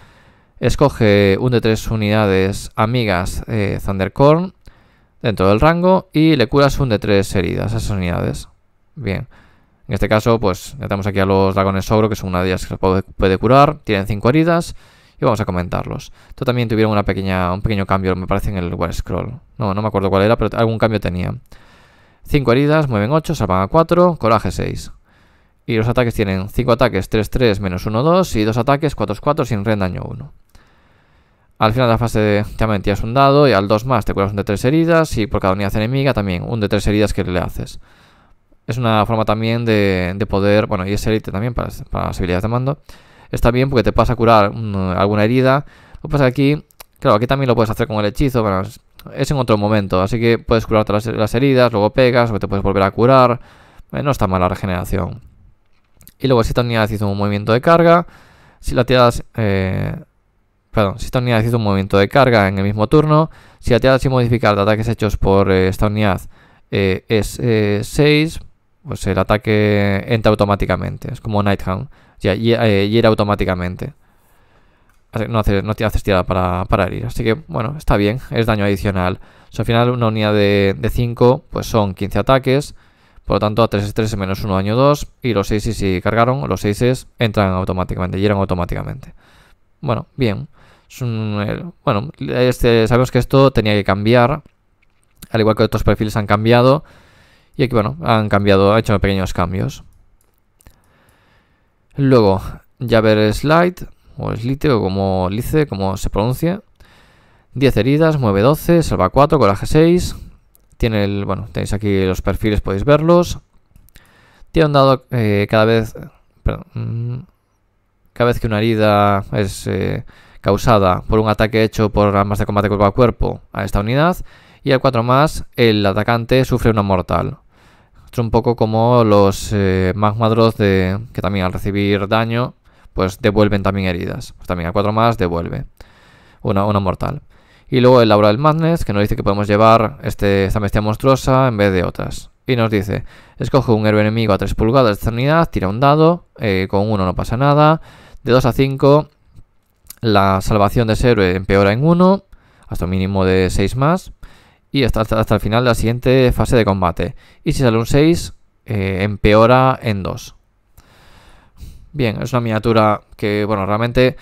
Escoge un de tres unidades amigas eh, Thundercorn dentro del rango y le curas un de tres heridas a esas unidades. Bien. En este caso, pues tenemos aquí a los dragones Sogro, que son una de ellas que puede, curar, tienen cinco heridas y vamos a comentarlos. Esto también tuvieron una pequeña, un pequeño cambio, me parece, en el War Scroll. No, no me acuerdo cuál era, pero algún cambio tenía. cinco heridas, mueven 8, salvan a 4, coraje 6. Y los ataques tienen 5 ataques, 3-3, menos 1-2 y 2 ataques, 4-4 sin red daño 1. Al final de la fase también tiras un dado y al 2 más te curas un de 3 heridas y por cada unidad enemiga también un de 3 heridas que le haces. Es una forma también de, poder, bueno, y es élite también para, las habilidades de mando. Está bien porque te pasa a curar alguna herida. Lo que pasa aquí, claro, aquí también lo puedes hacer con el hechizo, es, en otro momento, así que puedes curarte las, las, heridas, luego pegas, o te puedes volver a curar. Eh, no está mal la regeneración. Y luego si esta unidad hizo un movimiento de carga, si la tiras... Eh, Perdón, si esta unidad hizo un movimiento de carga en el mismo turno, si la tirada sin modificar de ataques hechos por eh, esta unidad eh, es 6, eh, pues el ataque entra automáticamente. Es como Nighthound. Ya, hiera automáticamente. No tiene no haces para, herir. Así que, bueno, está bien. Es daño adicional. al final, una unidad de 5, pues son 15 ataques. Por lo tanto, a 3 es 3 menos 1 daño 2. Y los 6 si cargaron, los 6 entran automáticamente, hieran automáticamente. Bueno, bien. Eh, bueno, sabemos que esto tenía que cambiar, al igual que otros perfiles han cambiado. Y aquí, bueno, han cambiado, Ha hecho pequeños cambios. Luego, ver Slide, o Slite, o como Lice, como se pronuncia. 10 heridas, mueve 12, salva 4, coraje 6. Tiene el, bueno, tenéis aquí los perfiles, podéis verlos. Tiene un dado eh, cada vez. Perdón, mm, cada vez que una herida es. Eh, causada por un ataque hecho por armas de combate cuerpo a cuerpo a esta unidad y al 4 más el atacante sufre una mortal. es un poco como los eh, magmadros de, que también al recibir daño pues devuelven también heridas. Pues también al 4 más devuelve una, mortal. Y luego el Laura del Madness, que nos dice que podemos llevar este, esta bestia monstruosa en vez de otras. Y nos dice, escoge un héroe enemigo a 3 pulgadas de esta unidad, tira un dado, eh, con 1 no pasa nada, de 2 a 5 la salvación de ese héroe empeora en 1, hasta un mínimo de 6 más, y hasta, hasta, el final de la siguiente fase de combate. Y si sale un 6, eh, empeora en 2. Bien, es una miniatura que, bueno, realmente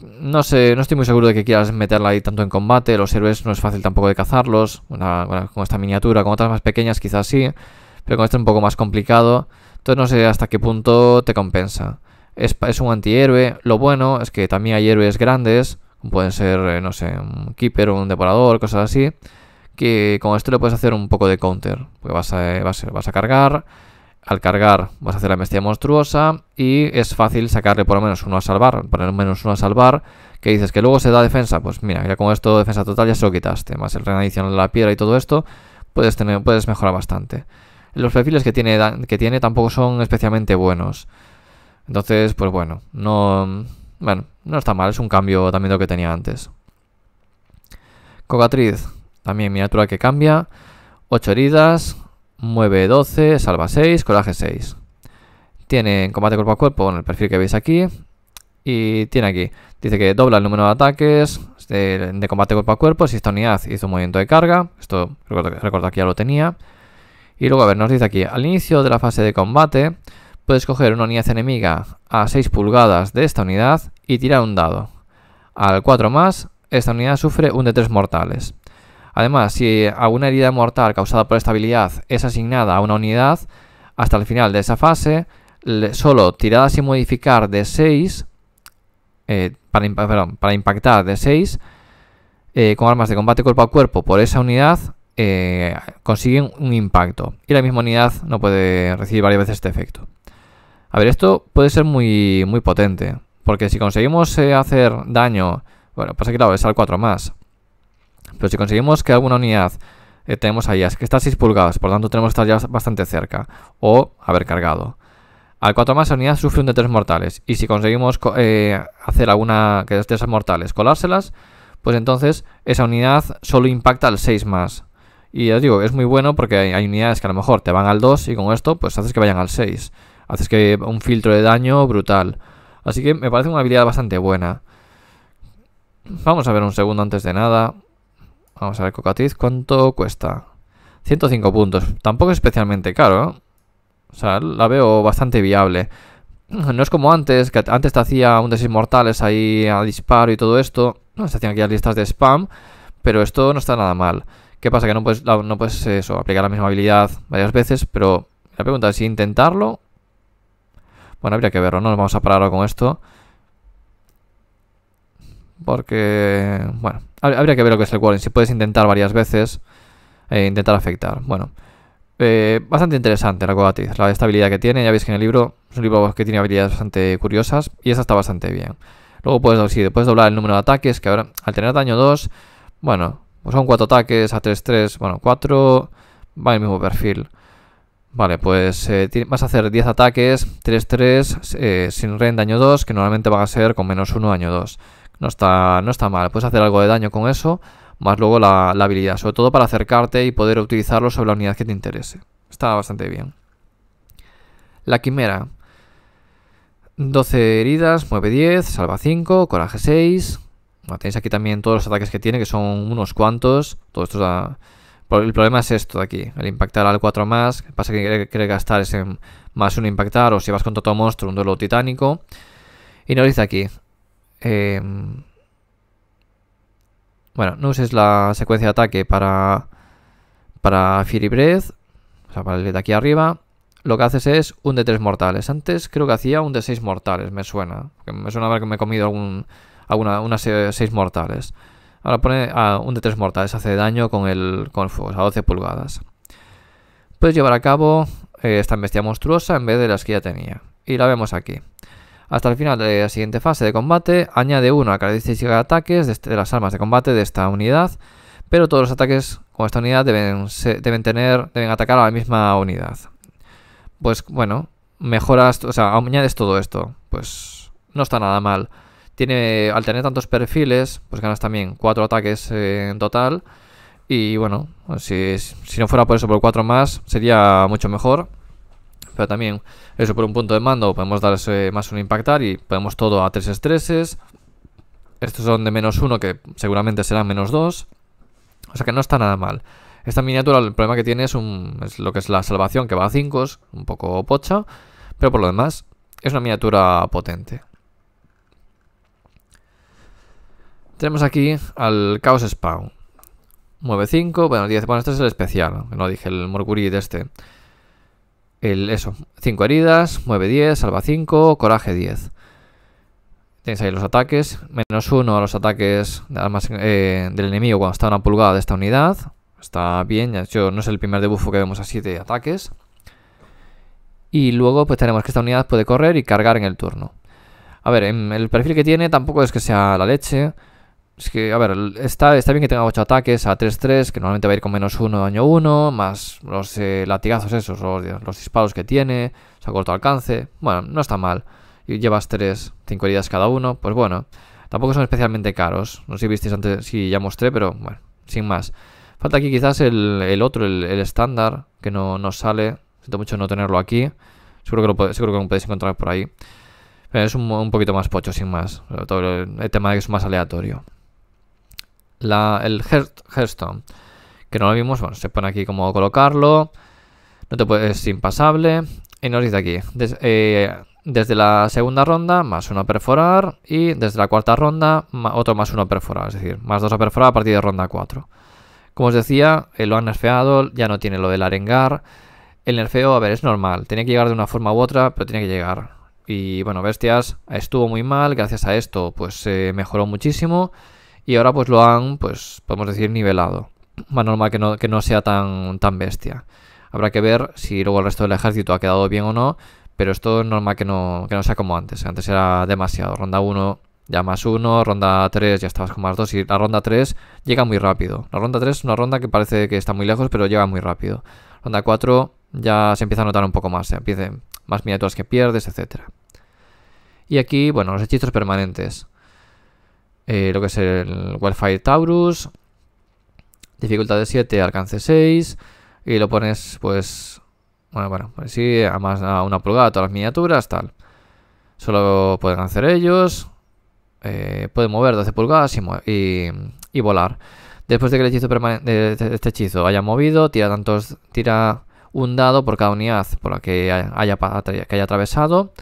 no sé, no estoy muy seguro de que quieras meterla ahí tanto en combate. Los héroes no es fácil tampoco de cazarlos. con esta miniatura, con otras más pequeñas quizás sí, pero con esta un poco más complicado. Entonces no sé hasta qué punto te compensa es, es un antihéroe. Lo bueno es que también hay héroes grandes, pueden ser, eh, no sé, un keeper, un Deporador, cosas así, que con esto le puedes hacer un poco de counter, porque eh, vas a, cargar, al cargar vas a hacer la bestia monstruosa y es fácil sacarle por lo menos uno a salvar, lo menos uno a salvar, que dices que luego se da defensa, pues mira, ya con esto defensa total ya se lo quitaste, más el rena adicional la piedra y todo esto, puedes, tener, puedes mejorar bastante. Los perfiles que tiene, que tiene tampoco son especialmente buenos. Entonces, pues bueno, no, bueno, no está mal, es un cambio también de lo que tenía antes. Cocatriz, también miniatura que cambia, 8 heridas, mueve 12, salva 6, coraje 6. Tiene combate cuerpo a cuerpo en el perfil que veis aquí. Y tiene aquí, dice que dobla el número de ataques de, combate cuerpo a cuerpo. Si esta unidad hizo un movimiento de carga, esto recuerdo, recuerdo que ya lo tenía. Y luego, a ver, nos dice aquí, al inicio de la fase de combate, Puedes coger una unidad enemiga a 6 pulgadas de esta unidad y tirar un dado. Al 4 más, esta unidad sufre un de 3 mortales. Además, si alguna herida mortal causada por esta habilidad es asignada a una unidad, hasta el final de esa fase, solo tiradas y modificar de 6, eh, para, para, impactar de 6, eh, con armas de combate cuerpo a cuerpo por esa unidad, eh, consiguen un impacto. Y la misma unidad no puede recibir varias veces este efecto. A ver, esto puede ser muy, muy potente. Porque si conseguimos eh, hacer daño... Bueno, pasa que claro, es al 4 más. Pero si conseguimos que alguna unidad eh, tenemos ahí, es que está a 6 pulgadas, por lo tanto tenemos que estar ya bastante cerca. O haber cargado. Al 4 más la unidad sufre un de 3 mortales. Y si conseguimos eh, hacer alguna que de esas mortales, colárselas, pues entonces esa unidad solo impacta al 6 más. Y ya os digo, es muy bueno porque hay unidades que a lo mejor te van al 2 y con esto pues haces que vayan al 6 haces que un filtro de daño brutal. Así que me parece una habilidad bastante buena. Vamos a ver un segundo antes de nada. Vamos a ver Cocatiz, ¿cuánto cuesta? 105 puntos. Tampoco es especialmente caro, ¿eh? O sea, la veo bastante viable. No es como antes, que antes te hacía un desinmortales ahí a disparo y todo esto. Se hacían aquí las listas de spam, pero esto no está nada mal. ¿Qué pasa? Que no puedes, no puedes eso, aplicar la misma habilidad varias veces, pero la pregunta es si intentarlo bueno, habría que verlo, no nos vamos a parar ahora con esto. Porque, bueno, habría que ver lo que es el Warren. Si puedes intentar varias veces, eh, intentar afectar. Bueno, eh, bastante interesante la Cogatiz, la estabilidad que tiene. Ya veis que en el libro es un libro que tiene habilidades bastante curiosas y esa está bastante bien. Luego puedes, puedes doblar el número de ataques, que ahora al tener daño 2, bueno, pues son 4 ataques a 3-3, bueno, 4, va el mismo perfil. Vale, pues eh, vas a hacer 10 ataques, 3-3, eh, sin rend daño 2, que normalmente van a ser con menos 1 daño 2. No está, no está mal, puedes hacer algo de daño con eso, más luego la, habilidad, sobre todo para acercarte y poder utilizarlo sobre la unidad que te interese. Está bastante bien. La quimera. 12 heridas, mueve 10, salva 5, coraje 6. Bueno, tenéis aquí también todos los ataques que tiene, que son unos cuantos. Todo esto da... El problema es esto de aquí, el impactar al 4 más, pasa que quiere gastar ese más 1 impactar, o si vas contra todo monstruo, un duelo titánico. Y nos dice aquí, em, bueno, no uses la secuencia de ataque para, para Fury Breath, o sea, para el de aquí arriba. Lo que haces es un de 3 mortales. Antes creo que hacía un de 6 mortales, me suena. Me suena a ver que me he comido algún, alguna, unas 6 mortales. Ahora pone a un de tres mortales, hace daño con el, con el fuego, o sea, 12 pulgadas. Puedes llevar a cabo eh, esta bestia monstruosa en vez de las que ya tenía. Y la vemos aquí. Hasta el final de la siguiente fase de combate, añade uno a cada de ataques este, de, las armas de combate de esta unidad, pero todos los ataques con esta unidad deben, deben, tener, deben atacar a la misma unidad. Pues bueno, mejoras, o sea, añades todo esto, pues no está nada mal. Tiene, al tener tantos perfiles, pues ganas también cuatro ataques eh, en total. Y bueno, si, no fuera por eso, por cuatro más, sería mucho mejor. Pero también, eso por un punto de mando, podemos dar eh, más un impactar y podemos todo a tres estreses. Estos son de menos uno, que seguramente serán menos dos. O sea que no está nada mal. Esta miniatura, el problema que tiene es, un, es lo que es la salvación, que va a 5, un poco pocha. Pero por lo demás, es una miniatura potente. Tenemos aquí al Chaos Spawn. Mueve 5, bueno, 10. Bueno, este es el especial, no dije, el de este. El, eso, 5 heridas, mueve 10, salva 5, coraje 10. Tienes ahí los ataques, menos 1 a los ataques eh, del enemigo cuando está a una pulgada de esta unidad. Está bien, ya hecho, no es el primer debuffo que vemos así de ataques. Y luego pues tenemos que esta unidad puede correr y cargar en el turno. A ver, el perfil que tiene tampoco es que sea la leche es que, a ver, está, está bien que tenga 8 ataques a 3-3, que normalmente va a ir con menos 1, daño 1, más los eh, latigazos esos, los, disparos que tiene, Se ha corto alcance. Bueno, no está mal. Y llevas 3, 5 heridas cada uno, pues bueno. Tampoco son especialmente caros. No sé si visteis antes, si ya mostré, pero bueno, sin más. Falta aquí quizás el, otro, el, estándar, que no, sale. Siento mucho no tenerlo aquí. Seguro que lo, seguro que podéis encontrar por ahí. es un, poquito más pocho, sin más. todo el, el tema de que es más aleatorio el Hearthstone, que no lo vimos, bueno, se pone aquí como colocarlo, no te puedes, es impasable, y nos dice aquí, eh, desde la segunda ronda, más uno a perforar, y desde la cuarta ronda, otro más uno a perforar, es decir, más dos a perforar a partir de ronda 4. Como os decía, eh, lo han nerfeado, ya no tiene lo del arengar, el nerfeo, a ver, es normal, tiene que llegar de una forma u otra, pero tiene que llegar. Y bueno, Bestias estuvo muy mal, gracias a esto pues se mejoró muchísimo y ahora pues lo han, pues podemos decir, nivelado. Más normal que no, que no sea tan, tan bestia. Habrá que ver si luego el resto del ejército ha quedado bien o no, pero esto es normal que no, que no sea como antes. Antes era demasiado. Ronda 1 ya más 1, ronda 3 ya estabas con más 2 y la ronda 3 llega muy rápido. La ronda 3 es una ronda que parece que está muy lejos, pero llega muy rápido. Ronda 4 ya se empieza a notar un poco más, se empiezan más miniaturas que pierdes, etcétera. Y aquí, bueno, los hechizos permanentes. Eh, lo que es el Wildfire Taurus, dificultad de 7, alcance 6, y lo pones pues, bueno, bueno, pues sí, a, más, a una pulgada todas las miniaturas, tal. Solo pueden hacer ellos, eh, pueden mover 12 pulgadas y, volar. Después de que el hechizo permanente este hechizo haya movido, tira tantos, tira un dado por cada unidad por la que haya, que haya atravesado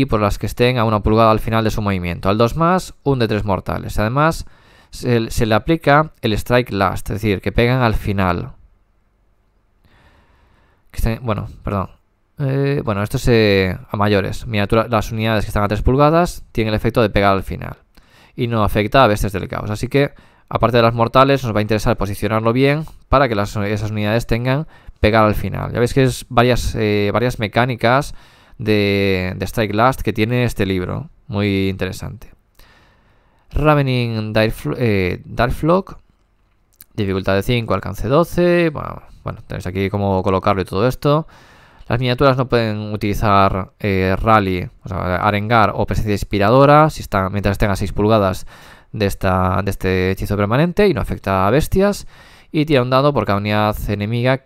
y por las que estén a una pulgada al final de su movimiento. Al 2 más, un de 3 mortales. Además, se, le aplica el strike last, es decir, que pegan al final. bueno, perdón. Eh, bueno, esto es eh, a mayores. las unidades que están a 3 pulgadas tienen el efecto de pegar al final. Y no afecta a bestias del caos. Así que, aparte de las mortales, nos va a interesar posicionarlo bien para que las, esas unidades tengan pegar al final. Ya veis que es varias, eh, varias mecánicas de, Strike Last que tiene este libro. Muy interesante. Ravening Darkflock, eh, Flock, dificultad de 5, alcance 12. Bueno, tenéis aquí cómo colocarlo y todo esto. Las miniaturas no pueden utilizar eh, rally, o sea, arengar o presencia inspiradora si están mientras tenga 6 pulgadas de, esta, de este hechizo permanente y no afecta a bestias. Y tira un dado por cada unidad enemiga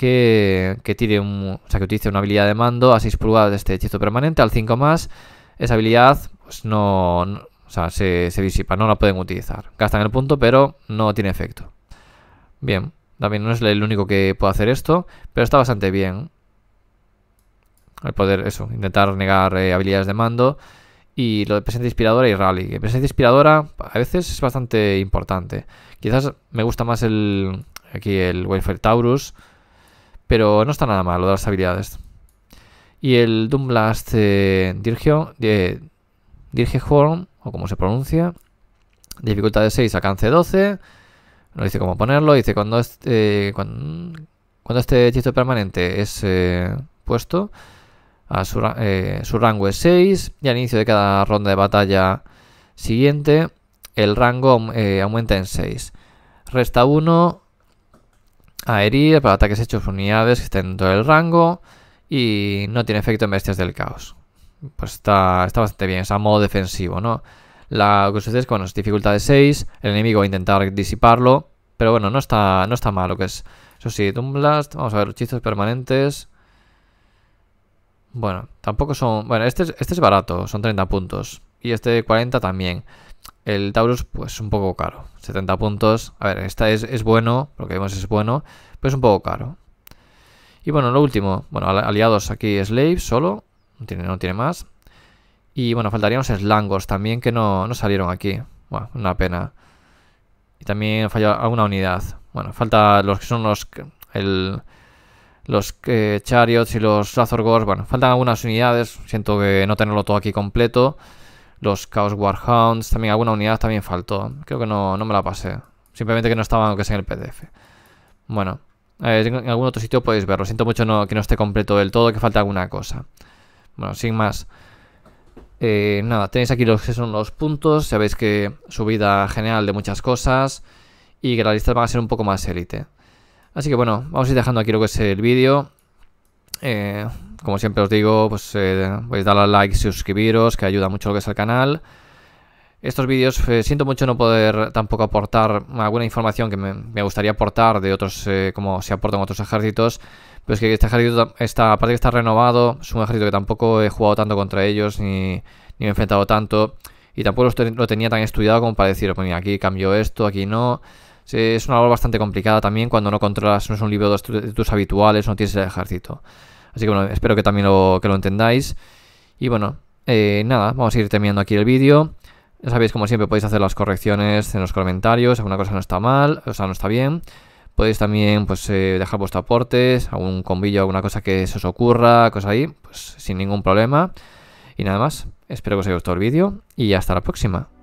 que, que un, o que utilice una habilidad de mando a 6 pulgadas de este hechizo permanente, al 5 más, esa habilidad pues no, se, disipa, no la pueden utilizar. Gastan el punto, pero no tiene efecto. Bien, también no es el único que puede hacer esto, pero está bastante bien. El poder, eso, intentar negar eh, habilidades de mando. Y lo de presencia inspiradora y rally. presencia inspiradora a veces es bastante importante. Quizás me gusta más el aquí el Welfare Taurus, pero no está nada mal lo de las habilidades. Y el Doomblast eh, eh, Dirgehorn, o como se pronuncia, dificultad de 6, alcance 12. No dice cómo ponerlo, dice cuando este, cuando, este hechizo permanente es puesto, su, rango es 6 y al inicio de cada ronda de batalla siguiente el rango aumenta en 6. Resta 1 a herir para ataques hechos por unidades que estén dentro del rango y no tiene efecto en bestias del caos. Pues está, bastante bien, es a modo defensivo, ¿no? La, lo que es que, bueno, es dificultad de 6, el enemigo va a intentar disiparlo, pero bueno, no está, no está mal lo que es. Eso sí, Doom Blast, vamos a ver, hechizos permanentes. Bueno, tampoco son... Bueno, este es, este es barato, son 30 puntos. Y este de 40 también. El Taurus, pues, un poco caro. 70 puntos. A ver, esta es, es bueno, lo que vemos es bueno, pero es un poco caro. Y bueno, lo último, bueno, aliados aquí Slave solo, no tiene, no tiene más. Y bueno, faltarían los Slangos también que no, no salieron aquí. Bueno, una pena. Y también falló alguna unidad. Bueno, falta los que son los... El, los Chariots y los Razorgors. Bueno, faltan algunas unidades. Siento que no tenerlo todo aquí completo los Chaos Warhounds, también alguna unidad también faltó. Creo que no, no me la pasé. Simplemente que no estaban, aunque sea en el PDF. Bueno, eh, en algún otro sitio podéis verlo. Siento mucho que no esté completo del todo, que falta alguna cosa. Bueno, sin más. Eh, nada, tenéis aquí los que son los puntos. Ya veis que subida general de muchas cosas. Y que la lista van a ser un poco más élite. Así que bueno, vamos a ir dejando aquí lo que es el vídeo. Eh, como siempre os digo, pues eh, podéis darle a like, suscribiros, que ayuda mucho lo que es el canal. Estos vídeos, eh, siento mucho no poder tampoco aportar alguna información que me, gustaría aportar de otros, eh, como se aportan otros ejércitos, pero es que este ejército, está, aparte que está renovado, es un ejército que tampoco he jugado tanto contra ellos, ni, me he enfrentado tanto, y tampoco lo tenía tan estudiado como para decir, pues mira, aquí cambio esto, aquí no... Es una labor bastante complicada también cuando no controlas, no es un libro de tus habituales, no tienes el ejército. Así que bueno, espero que también lo, entendáis. Y bueno, eh, nada, vamos a ir terminando aquí el vídeo. Ya sabéis, como siempre, podéis hacer las correcciones en los comentarios. Alguna cosa no está mal, o sea, no está bien. Podéis también pues, eh, dejar vuestros aportes, algún convillo, alguna cosa que se os ocurra, cosa ahí, pues sin ningún problema. Y nada más, espero que os haya gustado el vídeo y hasta la próxima.